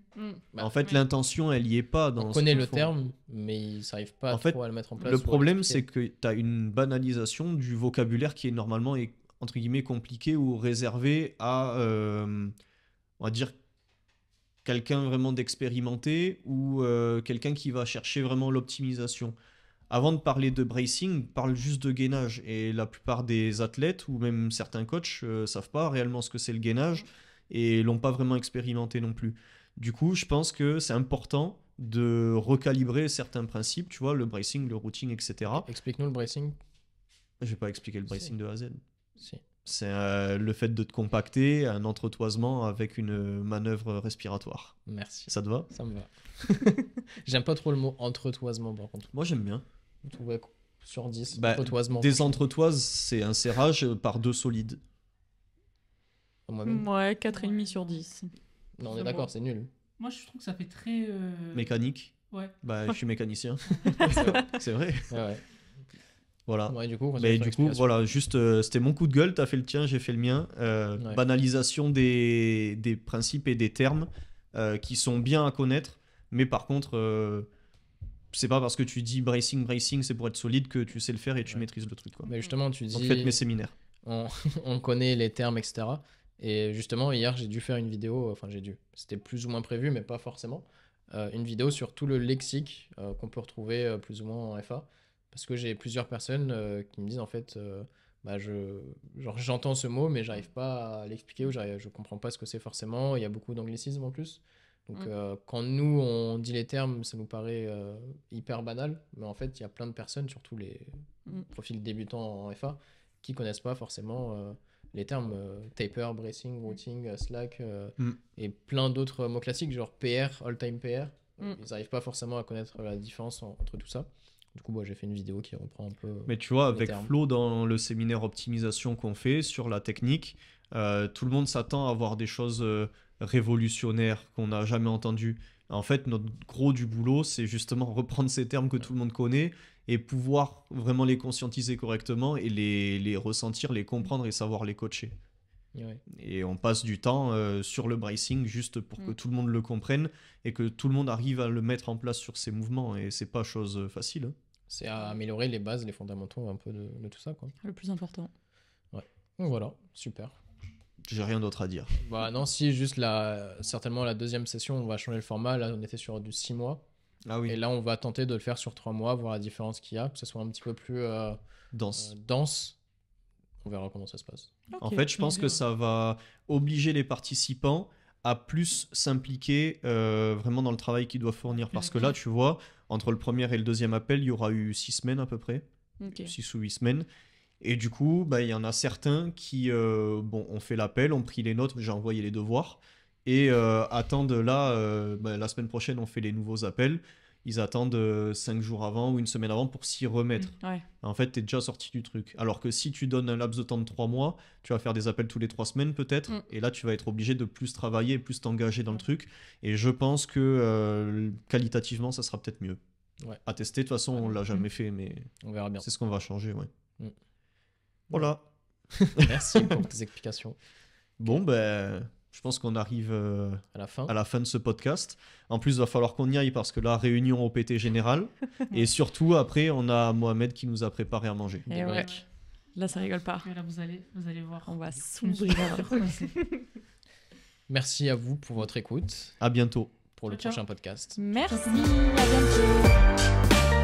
Bah, en fait, mm. l'intention, elle y est pas. Dans on connaît le terme, mais il n'arrive pas à le mettre en place. Le problème, c'est que tu as une banalisation du vocabulaire qui est normalement, entre guillemets, compliqué ou réservé à, euh, on va dire, quelqu'un vraiment d'expérimenté ou euh, quelqu'un qui va chercher vraiment l'optimisation avant de parler de bracing, parle juste de gainage. Et la plupart des athlètes ou même certains coachs ne euh, savent pas réellement ce que c'est le gainage et l'ont pas vraiment expérimenté non plus. Du coup, je pense que c'est important de recalibrer certains principes, tu vois, le bracing, le routing, etc. Explique-nous le bracing. Je vais pas expliquer le bracing de A à Z. C'est euh, le fait de te compacter, un entretoisement avec une manœuvre respiratoire. Merci. Ça te va Ça me va. j'aime pas trop le mot entretoisement par contre. Moi j'aime bien sur 10, bah, Des entretoises, c'est un serrage par deux solides. Moi ouais, 4,5 sur 10. on est, d'accord, c'est nul. Moi, je trouve que ça fait très. Euh, Mécanique Ouais. Bah, je suis mécanicien. c'est vrai. Ouais, Ouais. Voilà. du coup, voilà, juste, euh, c'était mon coup de gueule, t'as fait le tien, j'ai fait le mien. Euh, banalisation des, des, principes et des termes qui sont bien à connaître, mais par contre c'est pas parce que tu dis bracing, bracing, c'est pour être solide que tu sais le faire et tu maîtrises le truc. Quoi. Mais justement, tu dis. Donc mes séminaires. On, connaît les termes, etc. Et justement, hier, j'ai dû faire une vidéo, enfin, j'ai dû. C'était plus ou moins prévu, mais pas forcément. Euh, une vidéo sur tout le lexique euh, qu'on peut retrouver euh, plus ou moins en FA. Parce que j'ai plusieurs personnes qui me disent en fait, bah je, genre j'entends ce mot, mais j'arrive pas à l'expliquer ou je comprends pas ce que c'est forcément. Il y a beaucoup d'anglicisme en plus. Donc, mm. euh, quand nous, on dit les termes, ça nous paraît euh, hyper banal, mais en fait, il y a plein de personnes, surtout les mm. profils débutants en FA, qui connaissent pas forcément euh, les termes taper, bracing, mm. routing, slack et plein d'autres mots classiques, genre PR, all-time PR. Ils n'arrivent pas forcément à connaître la différence entre tout ça. Du coup, moi, j'ai fait une vidéo qui reprend un peu. Mais tu vois, avec Flo, dans le séminaire optimisation qu'on fait sur la technique, tout le monde s'attend à avoir des choses révolutionnaire qu'on n'a jamais entendu. En fait, notre gros du boulot, c'est justement reprendre ces termes que tout le monde connaît et pouvoir vraiment les conscientiser correctement et les, ressentir, les comprendre et savoir les coacher. Et on passe du temps euh, sur le bracing juste pour que mm. tout le monde le comprenne et que tout le monde arrive à le mettre en place sur ses mouvements. Et c'est pas chose facile. Hein. C'est à améliorer les bases, les fondamentaux un peu de, tout ça. Quoi. Le plus important. voilà, super. J'ai rien d'autre à dire. Bah non, si, juste la, certainement la deuxième session, on va changer le format. Là, on était sur du six mois. Ah oui. Et là, on va tenter de le faire sur trois mois, voir la différence qu'il y a, que ce soit un petit peu plus euh, dense. Euh, dense. On verra comment ça se passe. En fait, je pense que ça va obliger les participants à plus s'impliquer euh, vraiment dans le travail qu'ils doivent fournir. Parce que là, tu vois, entre le premier et le deuxième appel, il y aura eu six semaines à peu près. six ou huit semaines. Et du coup, bah, il y en a certains qui euh, bon, ont fait l'appel, ont pris les notes, j'ai envoyé les devoirs, et attendent euh, là, euh, bah, la semaine prochaine, on fait les nouveaux appels. Ils attendent cinq jours avant ou une semaine avant pour s'y remettre. Mmh, en fait, tu es déjà sorti du truc. Alors que si tu donnes un laps de temps de trois mois, tu vas faire des appels tous les trois semaines peut-être. Mmh. Et là, tu vas être obligé de plus travailler, plus t'engager dans le mmh. truc. Et je pense que qualitativement, ça sera peut-être mieux. À tester, de toute façon, on l'a jamais fait, mais on verra bien. C'est ce qu'on va changer. Ouais. Voilà. Merci pour tes explications. Bon, ben, je pense qu'on arrive euh, à, la fin. à la fin de ce podcast. En plus, il va falloir qu'on y aille parce que la réunion au PT général. et surtout, après, on a Mohamed qui nous a préparé à manger. Et eh ouais. Là, ça rigole pas. là, vous allez, vous allez voir. On va s'ouvrir. Merci à vous pour votre écoute. À bientôt. Pour le prochain podcast. Merci. À bientôt.